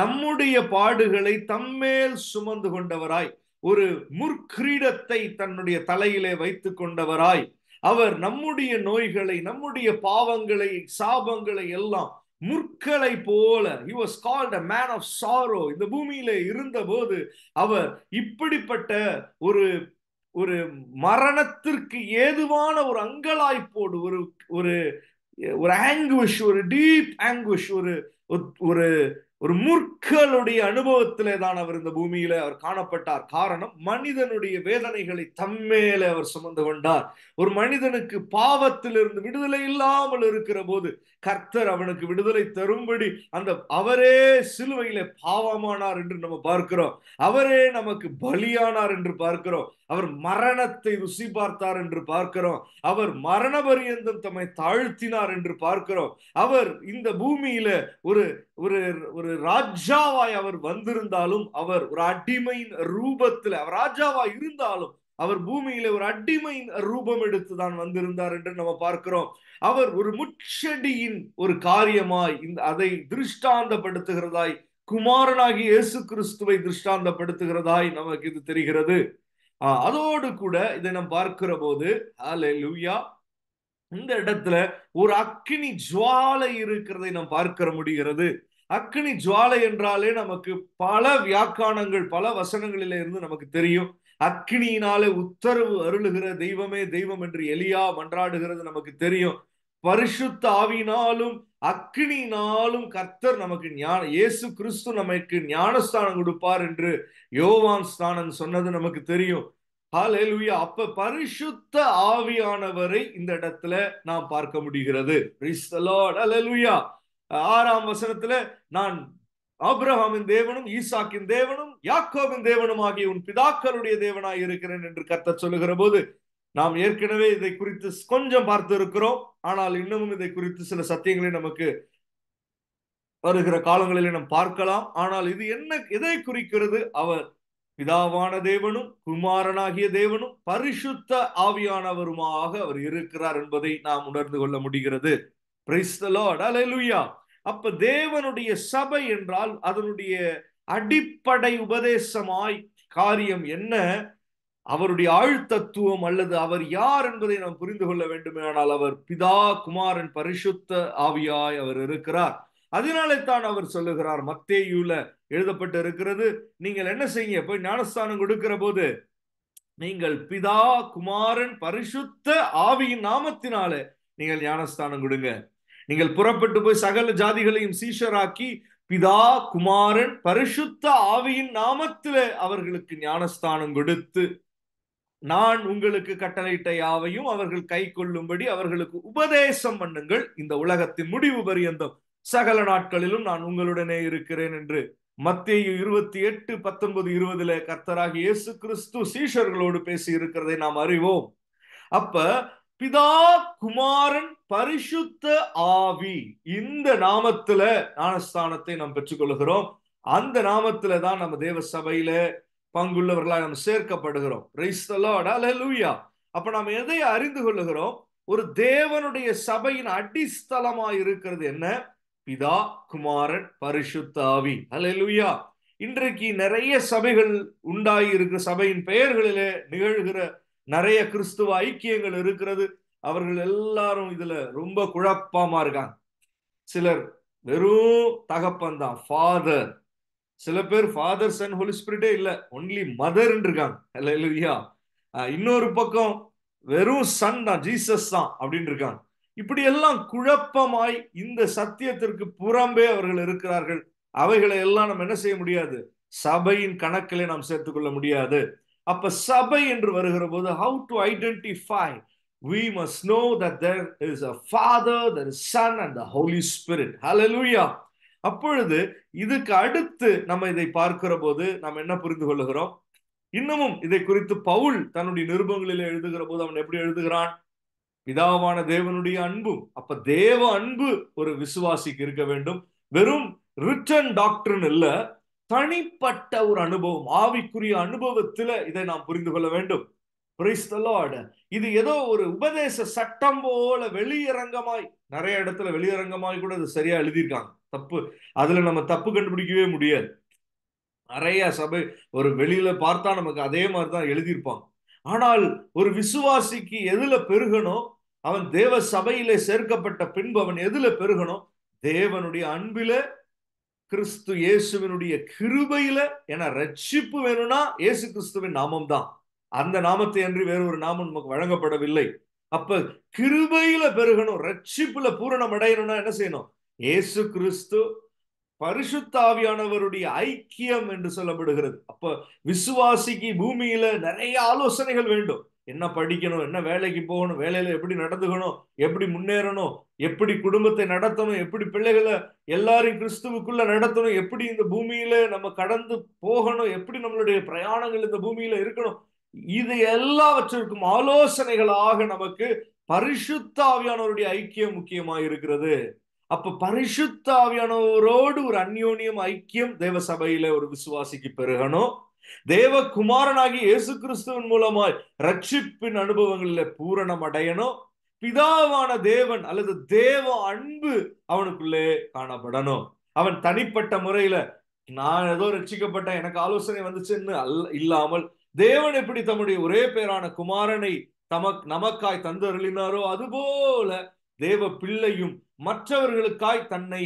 நம்முடைய பாடுகளை தம்மேல் சுமந்து கொண்டவராய் ஒரு முற்கிரீடத்தை தன்னுடைய தலையிலே வைத்து கொண்டவராய் அவர் நம்முடைய நோய்களை நம்முடைய பாவங்களை சாபங்களை எல்லாம் முற்களை போல he was called a man of sorrow இந்த பூமியில இருந்தபோது அவர் இப்படிப்பட்ட ஒரு ஒரு மரணத்திற்கு ஏதுவான ஒரு அங்கலாய்ப்போடு ஒரு ஒரு ஒரு ஆங்குவிஷ் ஒரு டீப் ஆங்குவிஷ் ஒரு ஒரு ஒரு முற்களுடைய அனுபவத்திலே தான் அவர் இந்த பூமியில அவர் காணப்பட்டார் காரணம் மனிதனுடைய வேதனைகளை தம்மேல அவர் சுமந்து கொண்டார் ஒரு மனிதனுக்கு பாவத்திலிருந்து விடுதலை இல்லாமல் இருக்கிற போது கர்த்தர் அவனுக்கு விடுதலை தரும்படி அந்த அவரே சிலுவையில பாவமானார் என்று நம்ம பார்க்கிறோம் அவரே நமக்கு பலியானார் என்று பார்க்கிறோம் அவர் மரணத்தை ருசி பார்த்தார் என்று பார்க்கிறோம் அவர் மரண பரியந்தம் தம்மை தாழ்த்தினார் என்று பார்க்கிறோம் அவர் இந்த பூமியில ஒரு ஒரு ஒரு ராஜாவாய் அவர் வந்திருந்தாலும் அவர் ஒரு அடிமையின் ரூபத்துல அவர் ராஜாவாய் இருந்தாலும் அவர் பூமியில ஒரு அடிமையின் ரூபம் எடுத்து தான் வந்திருந்தார் என்று நம்ம பார்க்கிறோம் அவர் ஒரு முச்செடியின் ஒரு காரியமாய் இந்த அதை திருஷ்டாந்தப்படுத்துகிறதாய் குமாரனாகி இயேசு கிறிஸ்துவை திருஷ்டாந்தப்படுத்துகிறதாய் நமக்கு இது தெரிகிறது அதோடு கூட இதை நம்ம பார்க்கிற போது லூயா இந்த இடத்துல ஒரு அக்னி ஜுவாலை இருக்கிறதை நாம் பார்க்கிற முடிகிறது அக்னி ஜுவாலை என்றாலே நமக்கு பல வியாக்கானங்கள் பல வசனங்களில இருந்து நமக்கு தெரியும் அக்னியினாலே உத்தரவு அருளுகிற தெய்வமே தெய்வம் என்று எலியா மன்றாடுகிறது நமக்கு தெரியும் பரிசுத்த ஆவினாலும் அக்னினாலும் கர்த்தர் நமக்கு ஞான இயேசு கிறிஸ்து நமக்கு ஞானஸ்தானம் கொடுப்பார் என்று யோவான் ஸ்தானம் சொன்னது நமக்கு தெரியும் அப்ப பரிசுத்த ஆவியானவரை இந்த இடத்துல நாம் பார்க்க முடிகிறது ஆறாம் வசனத்துல நான் ஆப்ரஹாமின் தேவனும் ஈசாக்கின் தேவனும் யாக்கோவின் தேவனும் ஆகிய உன் பிதாக்களுடைய தேவனாய் இருக்கிறேன் என்று கத்த சொல்லுகிற போது நாம் ஏற்கனவே இதை குறித்து கொஞ்சம் பார்த்து இருக்கிறோம் ஆனால் இன்னமும் இதை குறித்து சில சத்தியங்களை நமக்கு வருகிற காலங்களில் நாம் பார்க்கலாம் ஆனால் இது என்ன எதை குறிக்கிறது அவர் பிதாவான தேவனும் குமாரனாகிய தேவனும் பரிசுத்த ஆவியானவருமாக அவர் இருக்கிறார் என்பதை நாம் உணர்ந்து கொள்ள முடிகிறது அப்ப தேவனுடைய சபை என்றால் அதனுடைய அடிப்படை உபதேசமாய் காரியம் என்ன அவருடைய ஆழ்த்தத்துவம் அல்லது அவர் யார் என்பதை நாம் புரிந்து கொள்ள வேண்டுமானால் அவர் பிதா குமாரன் பரிசுத்த ஆவியாய் அவர் இருக்கிறார் அதனாலே தான் அவர் சொல்லுகிறார் மத்தேயூல எழுதப்பட்டு இருக்கிறது நீங்கள் என்ன செய்ய போய் ஞானஸ்தானம் கொடுக்கிற போது நீங்கள் பிதா குமாரன் பரிசுத்த ஆவியின் நாமத்தினாலே நீங்கள் ஞானஸ்தானம் கொடுங்க நீங்கள் புறப்பட்டு போய் சகல ஜாதிகளையும் சீஷராக்கி பிதா குமாரன் பரிசுத்த ஆவியின் நாமத்தில் அவர்களுக்கு ஞானஸ்தானம் கொடுத்து நான் உங்களுக்கு கட்டளையிட்ட யாவையும் அவர்கள் கை கொள்ளும்படி அவர்களுக்கு உபதேசம் பண்ணுங்கள் இந்த உலகத்தின் முடிவு பரியந்தம் சகல நாட்களிலும் நான் உங்களுடனே இருக்கிறேன் என்று மத்திய இருபத்தி எட்டு பத்தொன்பது இருபதுல கர்த்தராக இயேசு கிறிஸ்து சீஷர்களோடு பேசி இருக்கிறதை நாம் அறிவோம் அப்ப பிதா குமாரன் பரிசுத்த ஆவி இந்த நாமத்துல ஞானஸ்தானத்தை நாம் பெற்றுக்கொள்கிறோம் அந்த நாமத்துல தான் நம்ம தேவ சபையில பங்குள்ளவர்களாக நாம் சேர்க்கப்படுகிறோம் அப்ப நாம் எதை அறிந்து கொள்ளுகிறோம் ஒரு தேவனுடைய சபையின் அடிஸ்தலமாக இருக்கிறது என்ன பிதா குமாரன் பரிசுத்தாவி அலலுயா இன்றைக்கு நிறைய சபைகள் உண்டாகி இருக்கிற சபையின் பெயர்களிலே நிகழ்கிற நிறைய கிறிஸ்துவ ஐக்கியங்கள் இருக்கிறது அவர்கள் எல்லாரும் இதுல ரொம்ப குழப்பமா இருக்காங்க சிலர் வெறும் தகப்பன் தான் ஃபாதர் சில பேர் ஃபாதர் சன் ஹோலி ஸ்பிரிட்டே இல்லை ஒன்லி மதர் இருக்காங்க இன்னொரு பக்கம் வெறும் சன் தான் ஜீசஸ் தான் அப்படின்னு இருக்காங்க இப்படி எல்லாம் குழப்பமாய் இந்த சத்தியத்திற்கு புறம்பே அவர்கள் இருக்கிறார்கள் அவைகளை எல்லாம் நம்ம என்ன செய்ய முடியாது சபையின் கணக்கிலே நாம் சேர்த்துக்கொள்ள முடியாது அப்ப சபை என்று வருகிற போது how to identify we must know that there is a father there is son and the holy spirit hallelujah அப்பொழுது இதுக்கு அடுத்து நம்ம இதை பார்க்கிற போது நாம் என்ன புரிந்து கொள்ளுகிறோம் இன்னமும் இதை குறித்து பவுல் தன்னுடைய நிருபங்களில் எழுதுகிற போது அவன் எப்படி எழுதுகிறான் பிதாவான தேவனுடைய அன்பும் அப்ப தேவ அன்பு ஒரு விசுவாசிக்கு இருக்க வேண்டும் வெறும் ரிட்டன் டாக்டர்னு இல்ல தனிப்பட்ட ஒரு அனுபவம் ஆவிக்குரிய அனுபவத்துல இதை நாம் புரிந்து கொள்ள வேண்டும் இது ஏதோ ஒரு உபதேச சட்டம் போல வெளியரங்கமாய் நிறைய இடத்துல வெளியரங்கமாய் கூட சரியா எழுதியிருக்காங்க தப்பு அதுல நம்ம தப்பு கண்டுபிடிக்கவே முடியாது நிறைய சபை ஒரு வெளியில பார்த்தா நமக்கு அதே மாதிரி தான் எழுதியிருப்பாங்க ஆனால் ஒரு விசுவாசிக்கு எதுல பெருகணும் அவன் தேவ சபையிலே சேர்க்கப்பட்ட பின்பு அவன் எதுல பெருகணும் தேவனுடைய அன்பில கிறிஸ்து இயேசுவினுடைய கிருபையில என ரட்சிப்பு வேணும்னா இயேசு கிறிஸ்துவின் நாமம் தான் அந்த நாமத்தை அன்றி வேறொரு நாமம் நமக்கு வழங்கப்படவில்லை அப்ப கிருபையில பெருகணும் ரட்சிப்புல பூரணம் அடையணும்னா என்ன செய்யணும் ஏசு கிறிஸ்து பரிசுத்தாவியானவருடைய ஐக்கியம் என்று சொல்லப்படுகிறது அப்ப விசுவாசிக்கு பூமியில நிறைய ஆலோசனைகள் வேண்டும் என்ன படிக்கணும் என்ன வேலைக்கு போகணும் வேலையில எப்படி நடந்துக்கணும் எப்படி முன்னேறணும் எப்படி குடும்பத்தை நடத்தணும் எப்படி பிள்ளைகளை எல்லாரையும் கிறிஸ்துவுக்குள்ள நடத்தணும் எப்படி இந்த பூமியில நம்ம கடந்து போகணும் எப்படி நம்மளுடைய பிரயாணங்கள் இந்த பூமியில இருக்கணும் இது எல்லாவற்றிற்கும் ஆலோசனைகளாக நமக்கு பரிசுத்த ஆவியானவருடைய ஐக்கியம் முக்கியமாக இருக்கிறது அப்ப பரிசுத்த ஆவியானவரோடு ஒரு அந்யோன்யம் ஐக்கியம் தேவ சபையில ஒரு விசுவாசிக்கு பெருகணும் தேவ குமாரனாகி இயேசு கிறிஸ்துவின் மூலமாய் ரட்சிப்பின் அனுபவங்கள்ல பூரணம் அடையணும் பிதாவான தேவன் அல்லது தேவ அன்பு அவனுக்குள்ளே காணப்படணும் அவன் தனிப்பட்ட முறையில நான் ஏதோ ரட்சிக்கப்பட்டேன் எனக்கு ஆலோசனை வந்துச்சுன்னு அல்ல இல்லாமல் தேவன் எப்படி தம்முடைய ஒரே பேரான குமாரனை தமக் நமக்காய் தந்து அருளினாரோ அதுபோல தேவ பிள்ளையும் மற்றவர்களுக்காய் தன்னை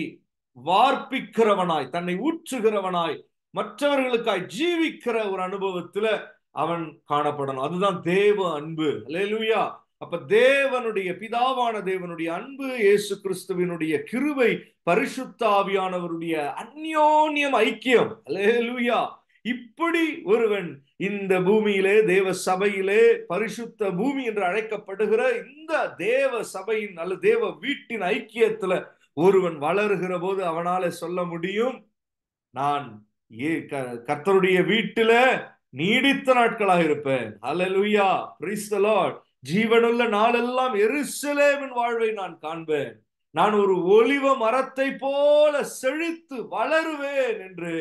வார்ப்பிக்கிறவனாய் தன்னை ஊற்றுகிறவனாய் மற்றவர்களுக்காய் ஜீவிக்கிற ஒரு அனுபவத்துல அவன் காணப்படணும் அதுதான் தேவ அன்பு லேலுயா அப்ப தேவனுடைய பிதாவான தேவனுடைய அன்பு இயேசு கிறிஸ்துவினுடைய கிருவை பரிசுத்தாவியானவருடைய அந்யோன்யம் ஐக்கியம் லேலுயா இப்படி ஒருவன் இந்த பூமியிலே தேவ சபையிலே பரிசுத்த பூமி என்று அழைக்கப்படுகிற இந்த தேவ சபையின் அல்லது தேவ வீட்டின் ஐக்கியத்துல ஒருவன் வளருகிற போது அவனால சொல்ல முடியும் நான் கர்த்தருடைய வீட்டில நீடித்த நாட்களாக இருப்பேன் அலலுயா ஜீவனுள்ள நாளெல்லாம் எருசலேவின் வாழ்வை நான் காண்பேன் நான் ஒரு ஒளிவ மரத்தை போல செழித்து வளருவேன் என்று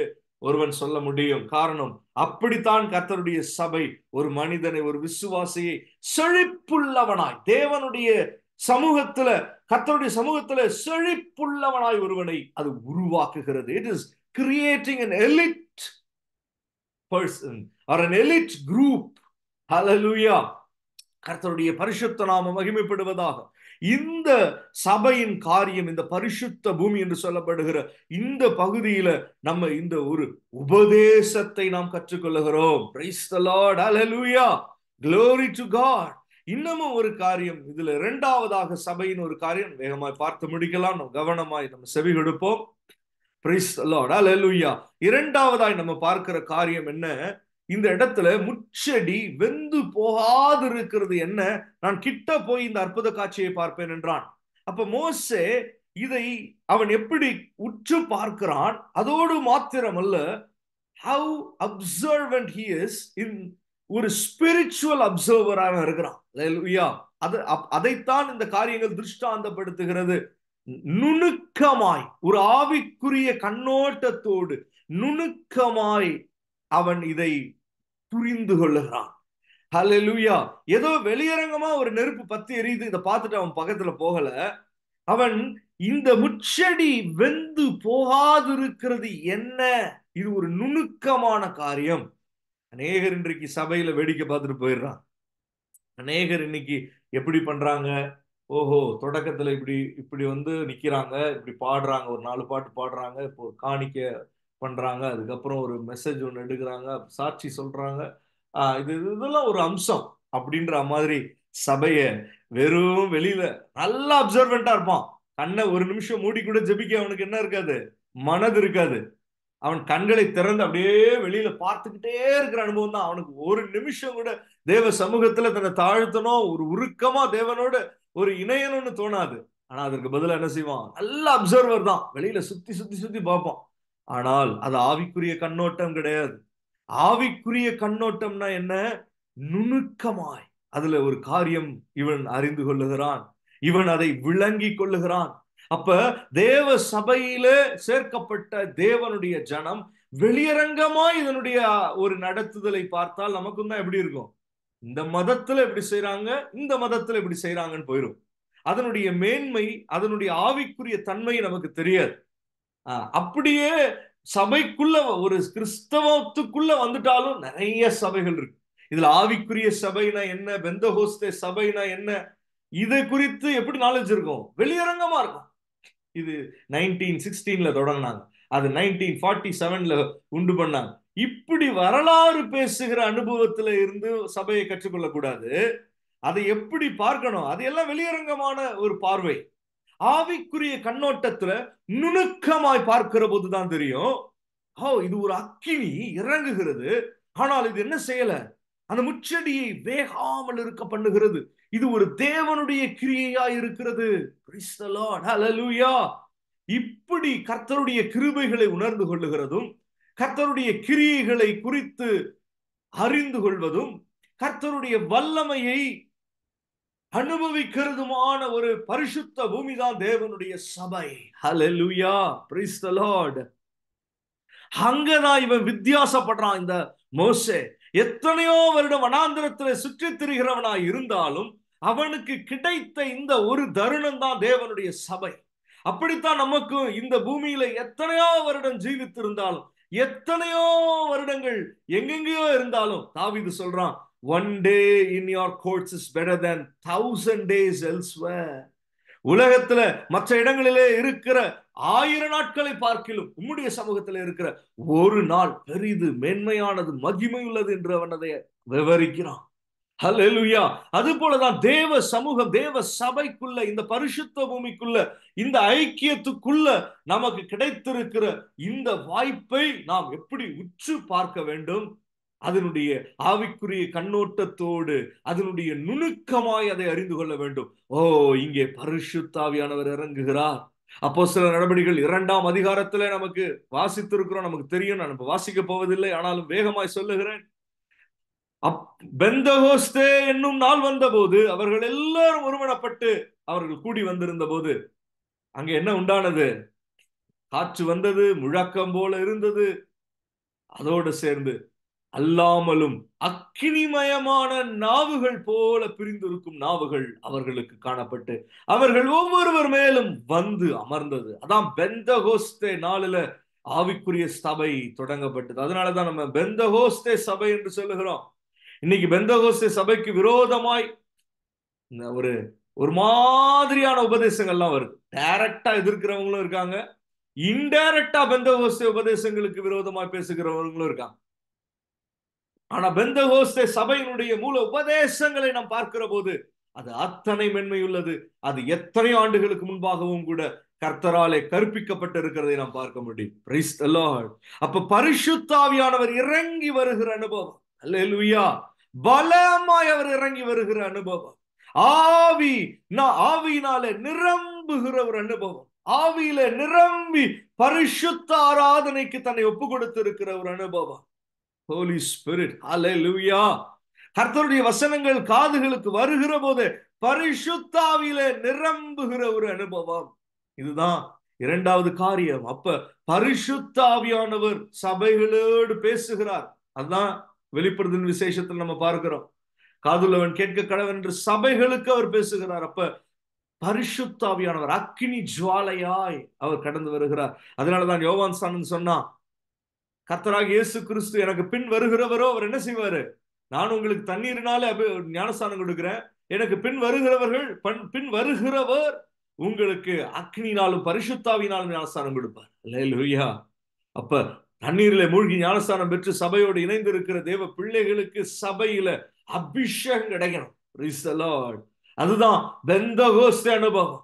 ஒருவன் சொல்ல முடியும் காரணம் அப்படித்தான் கத்தருடைய சபை ஒரு மனிதனை ஒரு விசுவாசியை செழிப்புள்ளவனாய் தேவனுடைய சமூகத்துல கத்தருடைய சமூகத்துல செழிப்புள்ளவனாய் ஒருவனை அது உருவாக்குகிறது it is creating an elite person or an elite group hallelujah கர்த்தருடைய பரிசுத்த நாம மகிமைப்படுவதாக இந்த சபையின் காரியம் இந்த பரிசுத்த பூமி என்று சொல்லப்படுகிற இந்த பகுதியில நம்ம இந்த ஒரு உபதேசத்தை நாம் கற்றுக்கொள்ளுகிறோம் க்ளோரி டு காட் இன்னமும் ஒரு காரியம் இதுல இரண்டாவதாக சபையின் ஒரு காரியம் வேகமாய் பார்த்து முடிக்கலாம் நம்ம கவனமாய் நம்ம செவி கொடுப்போம் இரண்டாவதாய் நம்ம பார்க்கிற காரியம் என்ன இந்த இடத்துல முச்செடி வெந்து போகாது இருக்கிறது என்ன நான் கிட்ட போய் இந்த அற்புத காட்சியை பார்ப்பேன் என்றான் அப்ப மோசே இதை அவன் எப்படி உற்று பார்க்கிறான் அதோடு மாத்திரமல்ல how observant he is in ஒரு ஸ்பிரிச்சுவல் அப்சர்வராக இருக்கிறான் அது அதைத்தான் இந்த காரியங்கள் திருஷ்டாந்தப்படுத்துகிறது நுணுக்கமாய் ஒரு ஆவிக்குரிய கண்ணோட்டத்தோடு நுணுக்கமாய் அவன் இதை புரிந்து கொள்ளுகிறான் ஹலெலுயா ஏதோ வெளியரங்கமா ஒரு நெருப்பு பத்தி எரியுது இதை பார்த்துட்டு அவன் பக்கத்துல போகல அவன் இந்த முச்செடி வெந்து போகாதிருக்கிறது என்ன இது ஒரு நுணுக்கமான காரியம் அநேகர் இன்றைக்கு சபையில வேடிக்கை பார்த்துட்டு போயிடுறான் அநேகர் இன்னைக்கு எப்படி பண்றாங்க ஓஹோ தொடக்கத்துல இப்படி இப்படி வந்து நிக்கிறாங்க இப்படி பாடுறாங்க ஒரு நாலு பாட்டு பாடுறாங்க இப்போ காணிக்க பண்ணுறாங்க அதுக்கப்புறம் ஒரு மெசேஜ் ஒன்று எடுக்கிறாங்க சாட்சி சொல்கிறாங்க இது இதெல்லாம் ஒரு அம்சம் அப்படின்ற மாதிரி சபையை வெறும் வெளியில நல்லா அப்சர்வெண்டா இருப்பான் கண்ணை ஒரு நிமிஷம் மூடி கூட ஜெபிக்க அவனுக்கு என்ன இருக்காது மனது இருக்காது அவன் கண்களை திறந்து அப்படியே வெளியில பார்த்துக்கிட்டே இருக்கிற அனுபவம் தான் அவனுக்கு ஒரு நிமிஷம் கூட தேவ சமூகத்துல தன்னை தாழ்த்தணும் ஒரு உருக்கமா தேவனோட ஒரு இணையணும்னு தோணாது ஆனா அதற்கு பதிலாக என்ன செய்வான் நல்ல அப்சர்வர் தான் வெளியில சுத்தி சுத்தி சுத்தி பார்ப்பான் ஆனால் அது ஆவிக்குரிய கண்ணோட்டம் கிடையாது ஆவிக்குரிய கண்ணோட்டம்னா என்ன நுணுக்கமாய் அதுல ஒரு காரியம் இவன் அறிந்து கொள்ளுகிறான் இவன் அதை விளங்கி கொள்ளுகிறான் அப்ப தேவ சபையில சேர்க்கப்பட்ட தேவனுடைய ஜனம் வெளியரங்கமா இதனுடைய ஒரு நடத்துதலை பார்த்தால் நமக்கும் தான் எப்படி இருக்கும் இந்த மதத்துல எப்படி செய்யறாங்க இந்த மதத்துல எப்படி செய்யறாங்கன்னு போயிடும் அதனுடைய மேன்மை அதனுடைய ஆவிக்குரிய தன்மை நமக்கு தெரியாது அப்படியே சபைக்குள்ள ஒரு கிறிஸ்தவத்துக்குள்ள வந்துட்டாலும் நிறைய சபைகள் இருக்கு இதுல ஆவிக்குரிய சபைனா என்ன பெந்த ஹோஸ்தே சபைனா என்ன இதை குறித்து எப்படி நாலேஜ் இருக்கும் வெளியரங்கமா இருக்கும் இது நைன்டீன் சிக்ஸ்டீன்ல தொடங்கினாங்க அது நைன்டீன் ஃபார்ட்டி செவன்ல உண்டு பண்ணாங்க இப்படி வரலாறு பேசுகிற அனுபவத்துல இருந்து சபையை கற்றுக்கொள்ளக்கூடாது அதை எப்படி பார்க்கணும் அது எல்லாம் வெளியரங்கமான ஒரு பார்வை ஆவிக்குரிய கண்ணோட்டத்துல நுணுக்கமாய் பார்க்கிற போதுதான் தெரியும் ஓ இது ஒரு அக்கினி இறங்குகிறது ஆனால் இது என்ன செய்யல அந்த முச்சடியை வேகாமல் இருக்க பண்ணுகிறது இது ஒரு தேவனுடைய கிரியையா இருக்கிறது இப்படி கர்த்தருடைய கிருபைகளை உணர்ந்து கொள்ளுகிறதும் கர்த்தருடைய கிரியைகளை குறித்து அறிந்து கொள்வதும் கர்த்தருடைய வல்லமையை அனுபவிக்கிறதுமான ஒரு பரிசுத்த பூமி தான் தேவனுடைய சபை அங்கதான் இவன் வித்தியாசப்படுறான் இந்த மோசே எத்தனையோ வருடம் வனாந்திரத்துல சுற்றித் திரிகிறவனா இருந்தாலும் அவனுக்கு கிடைத்த இந்த ஒரு தருணம் தான் தேவனுடைய சபை அப்படித்தான் நமக்கும் இந்த பூமியில எத்தனையோ வருடம் ஜீவித்திருந்தாலும் எத்தனையோ வருடங்கள் எங்கெங்கயோ இருந்தாலும் தாவிது சொல்றான் one day in your courts is better than thousand days elsewhere உலகத்துல மற்ற இடங்களிலே இருக்கிற ஆயிரம் நாட்களை பார்க்கிலும் உம்முடைய சமூகத்தில் இருக்கிற ஒரு நாள் பெரிது மேன்மையானது மகிமை உள்ளது என்று அவன் அதை விவரிக்கிறான் அது போலதான் தேவ சமூகம் தேவ சபைக்குள்ள இந்த பரிசுத்த பூமிக்குள்ள இந்த ஐக்கியத்துக்குள்ள நமக்கு கிடைத்திருக்கிற இந்த வாய்ப்பை நாம் எப்படி உற்று பார்க்க வேண்டும் அதனுடைய ஆவிக்குரிய கண்ணோட்டத்தோடு அதனுடைய நுணுக்கமாய் அதை அறிந்து கொள்ள வேண்டும் ஓ இங்கே பரிசுத்தாவியானவர் இறங்குகிறார் அப்போ சில நடவடிக்கைகள் இரண்டாம் அதிகாரத்துல நமக்கு வாசித்திருக்கிறோம் நமக்கு தெரியும் நான் வாசிக்க போவதில்லை ஆனாலும் வேகமாய் சொல்லுகிறேன் அப் என்னும் நாள் வந்தபோது அவர்கள் எல்லாரும் ஒருமனப்பட்டு அவர்கள் கூடி வந்திருந்த போது அங்க என்ன உண்டானது காற்று வந்தது முழக்கம் போல இருந்தது அதோடு சேர்ந்து அல்லாமலும் அக்கினிமயமான நாவுகள் போல பிரிந்திருக்கும் நாவுகள் அவர்களுக்கு காணப்பட்டு அவர்கள் ஒவ்வொருவர் மேலும் வந்து அமர்ந்தது அதான் பெந்தகோஸ்தே நாளில ஆவிக்குரிய சபை தொடங்கப்பட்டது அதனாலதான் நம்ம பெந்தகோஸ்தே சபை என்று சொல்லுகிறோம் இன்னைக்கு பெந்தகோஸ்தே சபைக்கு விரோதமாய் ஒரு ஒரு மாதிரியான உபதேசங்கள்லாம் வருது டைரக்டா எதிர்க்கிறவங்களும் இருக்காங்க இன்டைரக்டா பெந்தகோஸ்தே உபதேசங்களுக்கு விரோதமாய் பேசுகிறவங்களும் இருக்காங்க ஆனா பெந்தகோஸ்தே சபையினுடைய மூல உபதேசங்களை நாம் பார்க்கிற போது அது அத்தனை மென்மையுள்ளது அது எத்தனை ஆண்டுகளுக்கு முன்பாகவும் கூட கர்த்தராலே கற்பிக்கப்பட்டிருக்கிறதை நாம் பார்க்க முடியும் அப்ப பரிசுத்தாவியானவர் இறங்கி வருகிற அனுபவம் அல்லா பலமாய் அவர் இறங்கி வருகிற அனுபவம் ஆவி நான் ஆவியினாலே நிரம்புகிற ஒரு அனுபவம் ஆவியில நிரம்பி பரிசுத்த ஆராதனைக்கு தன்னை ஒப்பு கொடுத்திருக்கிற ஒரு அனுபவம் ஹோலி ஸ்பிரிட் லூயா கர்த்தருடைய வசனங்கள் காதுகளுக்கு வருகிற போது பரிசுத்தாவில நிரம்புகிற ஒரு அனுபவம் இதுதான் இரண்டாவது காரியம் அப்ப பரிசுத்தாவியானவர் சபைகளோடு பேசுகிறார் அதுதான் வெளிப்படுதின் விசேஷத்தில் நம்ம பார்க்கிறோம் காதுலவன் கேட்க கடவன் என்று சபைகளுக்கு அவர் பேசுகிறார் அப்ப பரிசுத்தாவியானவர் அக்னி ஜுவாலையாய் அவர் கடந்து வருகிறார் அதனாலதான் யோவான் சாமன் சொன்னா கர்த்தராக இயேசு கிறிஸ்து எனக்கு பின் வருகிறவரோ அவர் என்ன செய்வாரு நான் உங்களுக்கு தண்ணீர்னாலே ஞானஸ்தானம் கொடுக்கிறேன் எனக்கு பின் வருகிறவர்கள் பண் பின் வருகிறவர் உங்களுக்கு அக்னினாலும் பரிசுத்தாவினாலும் ஞானஸ்தானம் கொடுப்பார் லேலுயா அப்ப தண்ணீரில மூழ்கி ஞானஸ்தானம் பெற்று சபையோடு இணைந்து இருக்கிற தேவ பிள்ளைகளுக்கு சபையில அபிஷேகம் கிடைக்கணும் அதுதான் பெந்தகோஸ்த அனுபவம்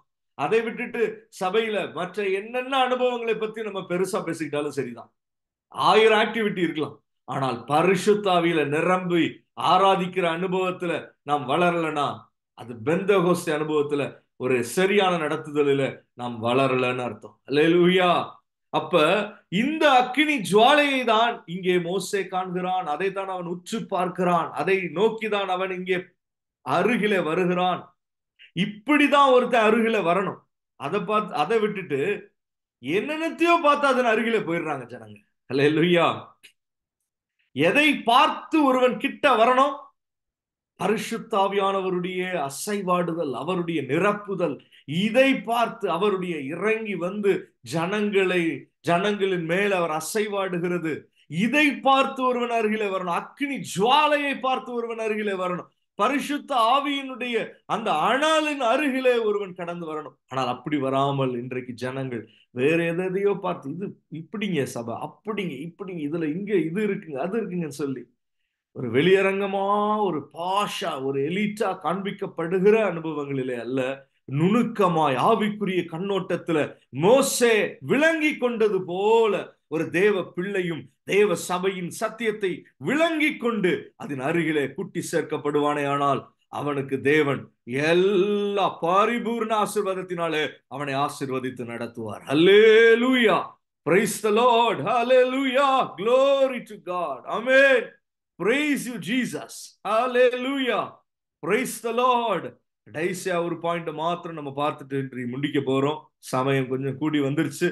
அதை விட்டுட்டு சபையில மற்ற என்னென்ன அனுபவங்களை பத்தி நம்ம பெருசா பேசிக்கிட்டாலும் சரிதான் ஆயிரம் ஆக்டிவிட்டி இருக்கலாம் ஆனால் பரிசுத்தாவியில நிரம்பி ஆராதிக்கிற அனுபவத்துல நாம் வளரலன்னா அது பெந்தகோஸ்தி அனுபவத்துல ஒரு சரியான நடத்துதலில நாம் வளரலன்னு அர்த்தம் அல்லா அப்ப இந்த அக்கினி ஜுவாலையை தான் இங்கே மோசே காண்கிறான் அதை தான் அவன் உற்று பார்க்கிறான் அதை நோக்கிதான் அவன் இங்கே அருகில வருகிறான் இப்படிதான் ஒருத்தன் அருகில வரணும் அதை பார்த்து அதை விட்டுட்டு என்னென்னத்தையோ பார்த்து அதன் அருகில போயிடுறாங்க ஜனங்க லுய்யா எதை பார்த்து ஒருவன் கிட்ட வரணும் பரிசுத்தாவியானவருடைய அசைவாடுதல் அவருடைய நிரப்புதல் இதை பார்த்து அவருடைய இறங்கி வந்து ஜனங்களை ஜனங்களின் மேல் அவர் அசைவாடுகிறது இதை பார்த்து ஒருவன் அருகிலே வரணும் அக்னி ஜுவாலையை பார்த்து ஒருவன் அருகிலே வரணும் பரிசுத்த ஆவியினுடைய அந்த அனாலின் அருகிலே ஒருவன் கடந்து வரணும் ஆனால் அப்படி வராமல் இன்றைக்கு ஜனங்கள் வேற எதையோ பார்த்து இது இப்படிங்க சபை அப்படிங்க இப்படிங்க இதுல இங்க இது இருக்குங்க அது இருக்குங்கன்னு சொல்லி ஒரு வெளியரங்கமா ஒரு பாஷா ஒரு எலிட்டா காண்பிக்கப்படுகிற அனுபவங்களிலே அல்ல நுணுக்கமாய் ஆவிக்குரிய கண்ணோட்டத்துல மோசே விளங்கி கொண்டது போல ஒரு தேவ பிள்ளையும் தேவ சபையின் சத்தியத்தை விளங்கி கொண்டு அதன் அருகிலே குட்டி சேர்க்கப்படுவானே ஆனால் அவனுக்கு தேவன் எல்லா பரிபூர்ண ஆசிர்வாதத்தினாலே அவனை ஆசிர்வதித்து நடத்துவார் ஹலே hallelujah praise the Lord hallelujah glory to God amen praise you Jesus hallelujah praise the Lord டைசியா ஒரு பாயிண்ட் மாத்திரம் நம்ம பார்த்துட்டு முடிக்க போறோம் சமயம் கொஞ்சம் கூடி வந்துருச்சு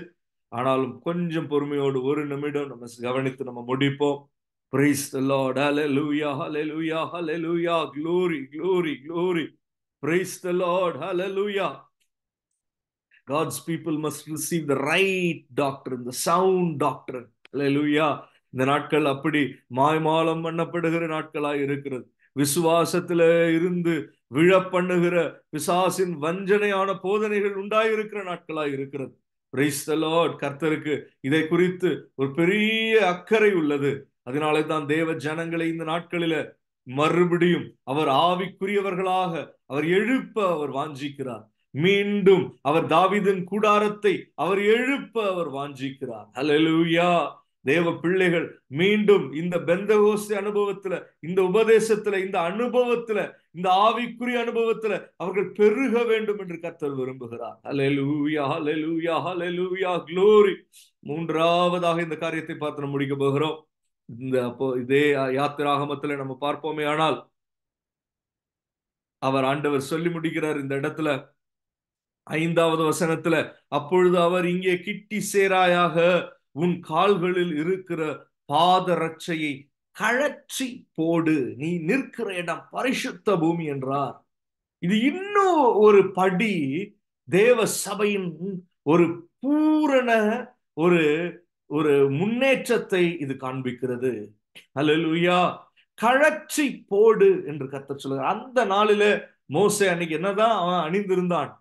ஆனாலும் கொஞ்சம் பொறுமையோடு ஒரு நிமிடம் நம்ம கவனித்து நம்ம முடிப்போம் price the Lord hallelujah hallelujah hallelujah glory glory glory praise the Lord hallelujah God's people must must the right doctrine இந்த சவுண்ட் டாக்டர் doctrine. Hallelujah. இந்த நாட்கள் அப்படி மாய்மாலம் பண்ணப்படுகிற நாட்களாய் இருக்கிறது விசுவாசத்துல இருந்து விழ பண்ணுகிற பிசாசின் வஞ்சனையான போதனைகள் உண்டாயிருக்கிற நாட்களாய் இருக்கிறது கர்த்தருக்கு இதை குறித்து ஒரு பெரிய அக்கறை உள்ளது அதனாலே தான் தேவ ஜனங்களை இந்த நாட்களில மறுபடியும் அவர் ஆவிக்குரியவர்களாக அவர் எழுப்ப அவர் வாஞ்சிக்கிறார் மீண்டும் அவர் தாவிதின் கூடாரத்தை அவர் எழுப்ப அவர் வாஞ்சிக்கிறார் ஹலலூயா தேவ பிள்ளைகள் மீண்டும் இந்த பெந்தகோசி அனுபவத்துல இந்த உபதேசத்துல இந்த அனுபவத்துல இந்த ஆவிக்குரிய அனுபவத்துல அவர்கள் பெருக வேண்டும் என்று கத்தல் விரும்புகிறார் அலெலூயா குளோரி மூன்றாவதாக இந்த காரியத்தை பார்த்து நம்ம முடிக்க போகிறோம் இந்த அப்போ இதே யாத்திராகமத்துல நம்ம பார்ப்போமே ஆனால் அவர் ஆண்டவர் சொல்லி முடிக்கிறார் இந்த இடத்துல ஐந்தாவது வசனத்துல அப்பொழுது அவர் இங்கே கிட்டி சேராயாக உன் கால்களில் இருக்கிற பாதரட்சையை கழற்றி போடு நீ நிற்கிற இடம் பரிசுத்த பூமி என்றார் இது இன்னும் ஒரு படி தேவ சபையின் ஒரு பூரண ஒரு ஒரு முன்னேற்றத்தை இது காண்பிக்கிறது அலலுயா கழற்றி போடு என்று கத்த சொல்லுங்க அந்த நாளில மோசே அன்னைக்கு என்னதான் அவன் அணிந்திருந்தான்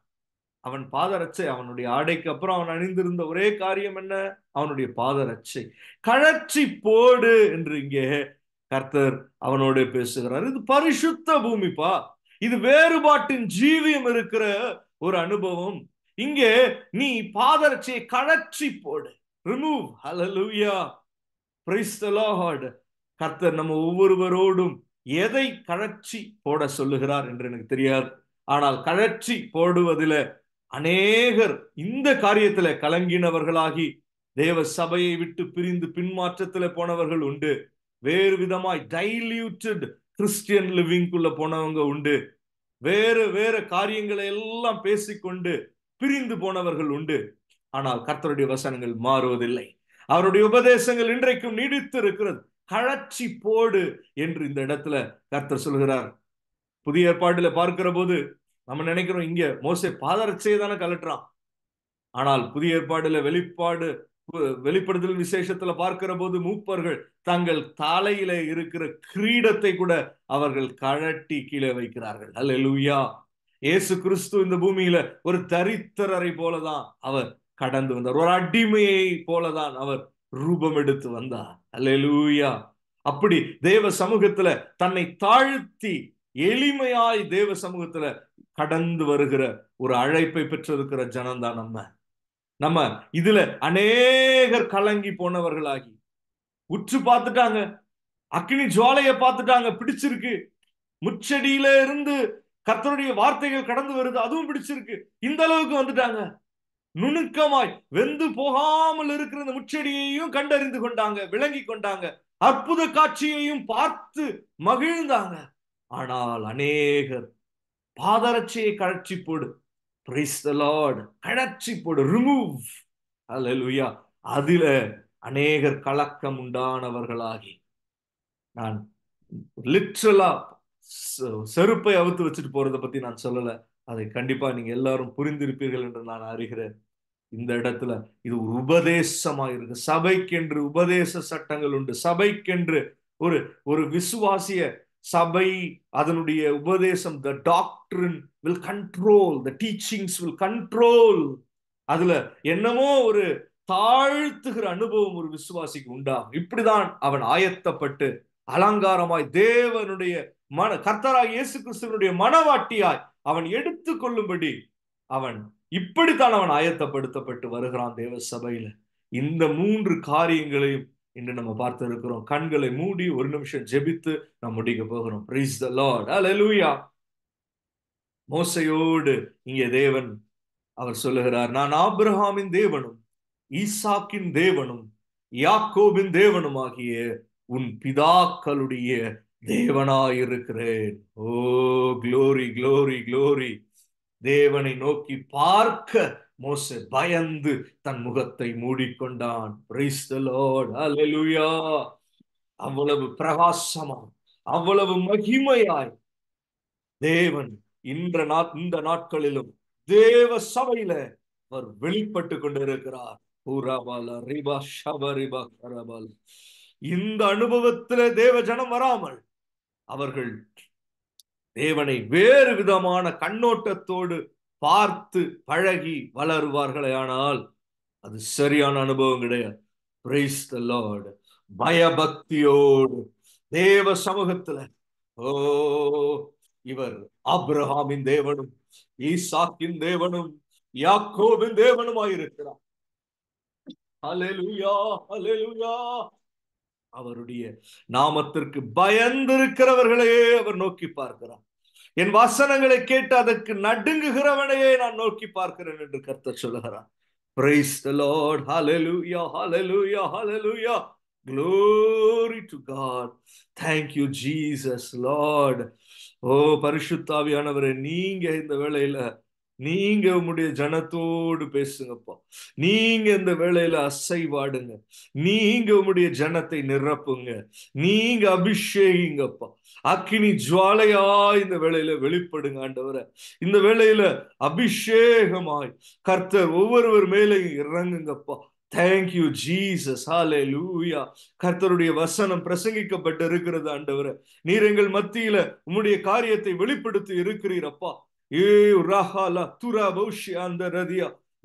அவன் பாதரட்சை அவனுடைய ஆடைக்கு அப்புறம் அவன் அணிந்திருந்த ஒரே காரியம் என்ன அவனுடைய பாதரட்சை கழற்சி போடு என்று இங்கே கர்த்தர் அவனோட பேசுகிறார் இது பரிசுத்த பூமிப்பா இது வேறுபாட்டின் ஜீவியம் இருக்கிற ஒரு அனுபவம் இங்கே நீ பாதரட்சியை கழற்றி போடு ரிமூவ் ஹலலூயா பிரைஸ் கர்த்தர் நம்ம ஒவ்வொருவரோடும் எதை கழற்சி போட சொல்லுகிறார் என்று எனக்கு தெரியாது ஆனால் கழற்சி போடுவதில அநேகர் இந்த காரியத்துல கலங்கினவர்களாகி தேவ சபையை விட்டு பிரிந்து பின்மாற்றத்துல போனவர்கள் உண்டு வேறு விதமாய் டைல்யூட்டட் கிறிஸ்டியன் லிவிங்குள்ள போனவங்க உண்டு வேறு வேற காரியங்களை எல்லாம் பேசிக்கொண்டு பிரிந்து போனவர்கள் உண்டு ஆனால் கர்த்தருடைய வசனங்கள் மாறுவதில்லை அவருடைய உபதேசங்கள் இன்றைக்கும் நீடித்து இருக்கிறது கழச்சி போடு என்று இந்த இடத்துல கர்த்தர் சொல்கிறார் புதிய ஏற்பாட்டில் பார்க்கிற போது நம்ம நினைக்கிறோம் இங்க மோசை பாதரட்சையை தானே கலட்டுறான் ஆனால் புதிய ஏற்பாடுல வெளிப்பாடு வெளிப்படுத்தல் விசேஷத்துல பார்க்கிற போது மூப்பர்கள் தங்கள் தலையில இருக்கிற கிரீடத்தை கூட அவர்கள் கழட்டி கீழே வைக்கிறார்கள் அல்ல லூயா ஏசு கிறிஸ்து இந்த பூமியில ஒரு தரித்திரரை போலதான் அவர் கடந்து வந்தார் ஒரு அடிமையை போலதான் அவர் ரூபம் எடுத்து வந்தார் அல்ல லூயா அப்படி தேவ சமூகத்துல தன்னை தாழ்த்தி எளிமையாய் தேவ சமூகத்துல கடந்து வருகிற ஒரு அழைப்பை பெற்றிருக்கிற ஜனம்தான் நம்ம நம்ம இதுல அநேகர் கலங்கி போனவர்களாகி உற்று பார்த்துட்டாங்க அக்னி ஜுவாலைய பார்த்துட்டாங்க பிடிச்சிருக்கு முச்சடியில இருந்து கத்தருடைய வார்த்தைகள் கடந்து வருது அதுவும் பிடிச்சிருக்கு இந்த அளவுக்கு வந்துட்டாங்க நுணுக்கமாய் வெந்து போகாமல் இருக்கிற இந்த முச்செடியையும் கண்டறிந்து கொண்டாங்க விளங்கி கொண்டாங்க அற்புத காட்சியையும் பார்த்து மகிழ்ந்தாங்க ஆனால் அநேகர் பாதரட்சையை கழற்சி போடு பிரைஸ் த லார்ட் கழற்சி போடு ரிமூவ் அல்லா அதில் அநேகர் கலக்கம் உண்டானவர்களாகி நான் லிட்ரலா செருப்பை அவுத்து வச்சுட்டு போறதை பத்தி நான் சொல்லல அதை கண்டிப்பா நீங்க எல்லாரும் புரிந்திருப்பீர்கள் என்று நான் அறிகிறேன் இந்த இடத்துல இது ஒரு உபதேசமா இருக்கு சபைக்கென்று உபதேச சட்டங்கள் உண்டு சபைக்கென்று ஒரு ஒரு விசுவாசிய சபை அதனுடைய உபதேசம் the doctrine will control the teachings will control அதுல என்னமோ ஒரு தாழ்த்துகிற அனுபவம் ஒரு விசுவாசிக்கு உண்டாகும் இப்படிதான் அவன் ஆயத்தப்பட்டு அலங்காரமாய் தேவனுடைய மன கர்த்தராக இயேசு கிறிஸ்துவனுடைய மனவாட்டியாய் அவன் எடுத்து கொள்ளும்படி அவன் இப்படித்தான் அவன் ஆயத்தப்படுத்தப்பட்டு வருகிறான் தேவ சபையில இந்த மூன்று காரியங்களையும் இன்று நம்ம பார்த்து இருக்கிறோம் கண்களை மூடி ஒரு நிமிஷம் ஜெபித்து நாம் முடிக்க போகிறோம் பிரீஸ் த லார்ட் லூயா மோசையோடு இங்கே தேவன் அவர் சொல்லுகிறார் நான் ஆப்ரஹாமின் தேவனும் ஈசாக்கின் தேவனும் யாக்கோபின் தேவனும் ஆகிய உன் பிதாக்களுடைய தேவனாயிருக்கிறேன் ஓ க்ளோரி க்ளோரி க்ளோரி தேவனை நோக்கி பார்க்க மோச பயந்து தன் முகத்தை மூடிக்கொண்டான் அவ்வளவு பிரகாசமாய் அவ்வளவு மகிமையாய் தேவன் இன்ற நா இந்த நாட்களிலும் தேவ சபையில அவர் வெளிப்பட்டு கொண்டிருக்கிறார் இந்த அனுபவத்துல தேவ ஜனம் வராமல் அவர்கள் தேவனை வேறு விதமான கண்ணோட்டத்தோடு பார்த்து பழகி வளருவார்களே ஆனால் அது சரியான அனுபவம் கிடையாது பயபக்தியோடு தேவ சமூகத்துல ஓ இவர் அப்ரஹாமின் தேவனும் ஈசாக்கின் தேவனும் யாக்கோவின் தேவனுமாயிருக்கிறார் அலெலுயா அலெலுயா அவருடைய நாமத்திற்கு பயந்திருக்கிறவர்களே அவர் நோக்கி பார்க்கிறார் என் வசனங்களை கேட்டு அதற்கு நடுங்குகிறவனையே நான் நோக்கி பார்க்கிறேன் என்று கர்த்தர் சொல்லுகிறார் praise the Lord hallelujah hallelujah hallelujah glory to god thank you jesus lord ஓ பரிசுத்தாவியானவரே நீங்க இந்த வேளையில நீங்க உங்களுடைய ஜனத்தோடு பேசுங்கப்பா நீங்க இந்த வேலையில அசைவாடுங்க நீங்க உங்களுடைய ஜனத்தை நிரப்புங்க நீங்க அபிஷேகிங்கப்பா அக்கினி ஜுவாலையா இந்த வேலையில வெளிப்படுங்க ஆண்டவர இந்த வேலையில அபிஷேகமாய் கர்த்தர் ஒவ்வொருவர் மேலையும் இறங்குங்கப்பா தேங்க்யூ ஜீசஸ் ஹாலே லூயா கர்த்தருடைய வசனம் பிரசங்கிக்கப்பட்டு இருக்கிறது ஆண்டவர நீர் எங்கள் மத்தியில உம்முடைய காரியத்தை வெளிப்படுத்தி இருக்கிறீரப்பா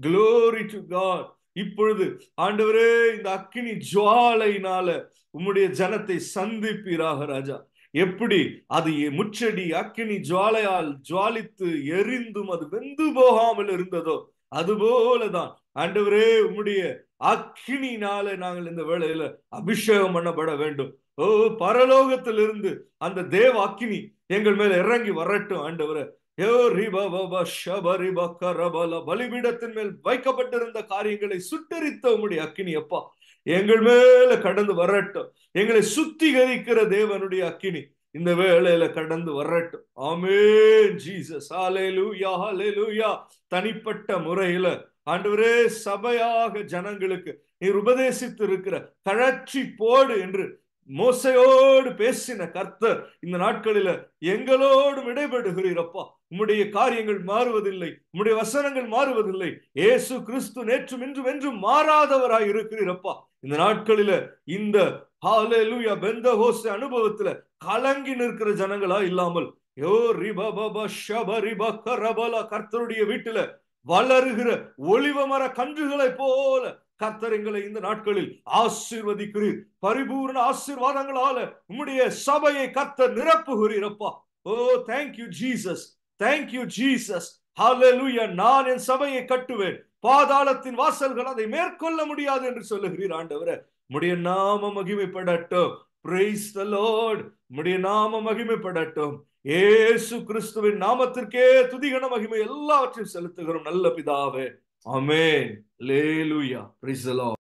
க்ளோரி இப்பொழுது ஆண்டவரே இந்த அக்கினி ஜுவாலையினால உம்முடைய ஜனத்தை சந்திப்பீராக ராஜா எப்படி அது முச்சடி அக்கினி ஜுவாலையால் ஜுவாலித்து எரிந்தும் அது வெந்து போகாமல் இருந்ததோ அதுபோலதான் ஆண்டவரே உம்முடைய அக்கினினால நாங்கள் இந்த வேளையில அபிஷேகம் பண்ணப்பட வேண்டும் ஓ பரலோகத்திலிருந்து அந்த தேவ அக்கினி எங்கள் மேல இறங்கி வரட்டும் ஆண்டவரை பலிபீடத்தின் மேல் வைக்கப்பட்டிருந்த காரியங்களை சுட்டரித்த உடைய அக்கினி அப்பா எங்கள் மேல கடந்து வரட்டும் எங்களை சுத்திகரிக்கிற தேவனுடைய அக்கினி இந்த வேலையில கடந்து வரட்டும் ஆமே ஜீசஸ் தனிப்பட்ட முறையில ஆண்டவரே சபையாக ஜனங்களுக்கு நீர் உபதேசித்து இருக்கிற கழற்றி போடு என்று மோசையோடு பேசின கர்த்தர் இந்த நாட்களில எங்களோடு விடைபெறுகிறீரப்பா உம்முடைய காரியங்கள் மாறுவதில்லை உம்முடைய வசனங்கள் மாறுவதில்லை ஏசு கிறிஸ்து நேற்றும் இன்றும் என்றும் மாறாதவராய் இருக்கிறீரப்பா இந்த நாட்களில இந்த பெந்த ஹோச அனுபவத்துல கலங்கி நிற்கிற ஜனங்களா இல்லாமல் யோ ரிபபப கரபல கர்த்தருடைய வீட்டுல வளருகிற ஒளிவமர கன்றுகளை போல கர்த்தர் எங்களை இந்த நாட்களில் ஆசீர்வதிக்கிறீர் பரிபூர்ண ஆசீர்வாதங்களால உம்முடைய சபையை கர்த்தர் நிரப்புகிறீரப்பா oh thank you Jesus thank you Jesus நான் என் சபையை கட்டுவேன் பாதாளத்தின் வாசல்கள் அதை மேற்கொள்ள முடியாது என்று சொல்லுகிறீர் ஆண்டவர முடிய நாம மகிமைப்படட்டும் பிரைஸ் த நாம மகிமைப்படட்டும் ஏசு கிறிஸ்துவின் நாமத்திற்கே துதிகன மகிமை எல்லாவற்றையும் செலுத்துகிறோம் நல்ல பிதாவே Amen. Hallelujah. Praise the Lord.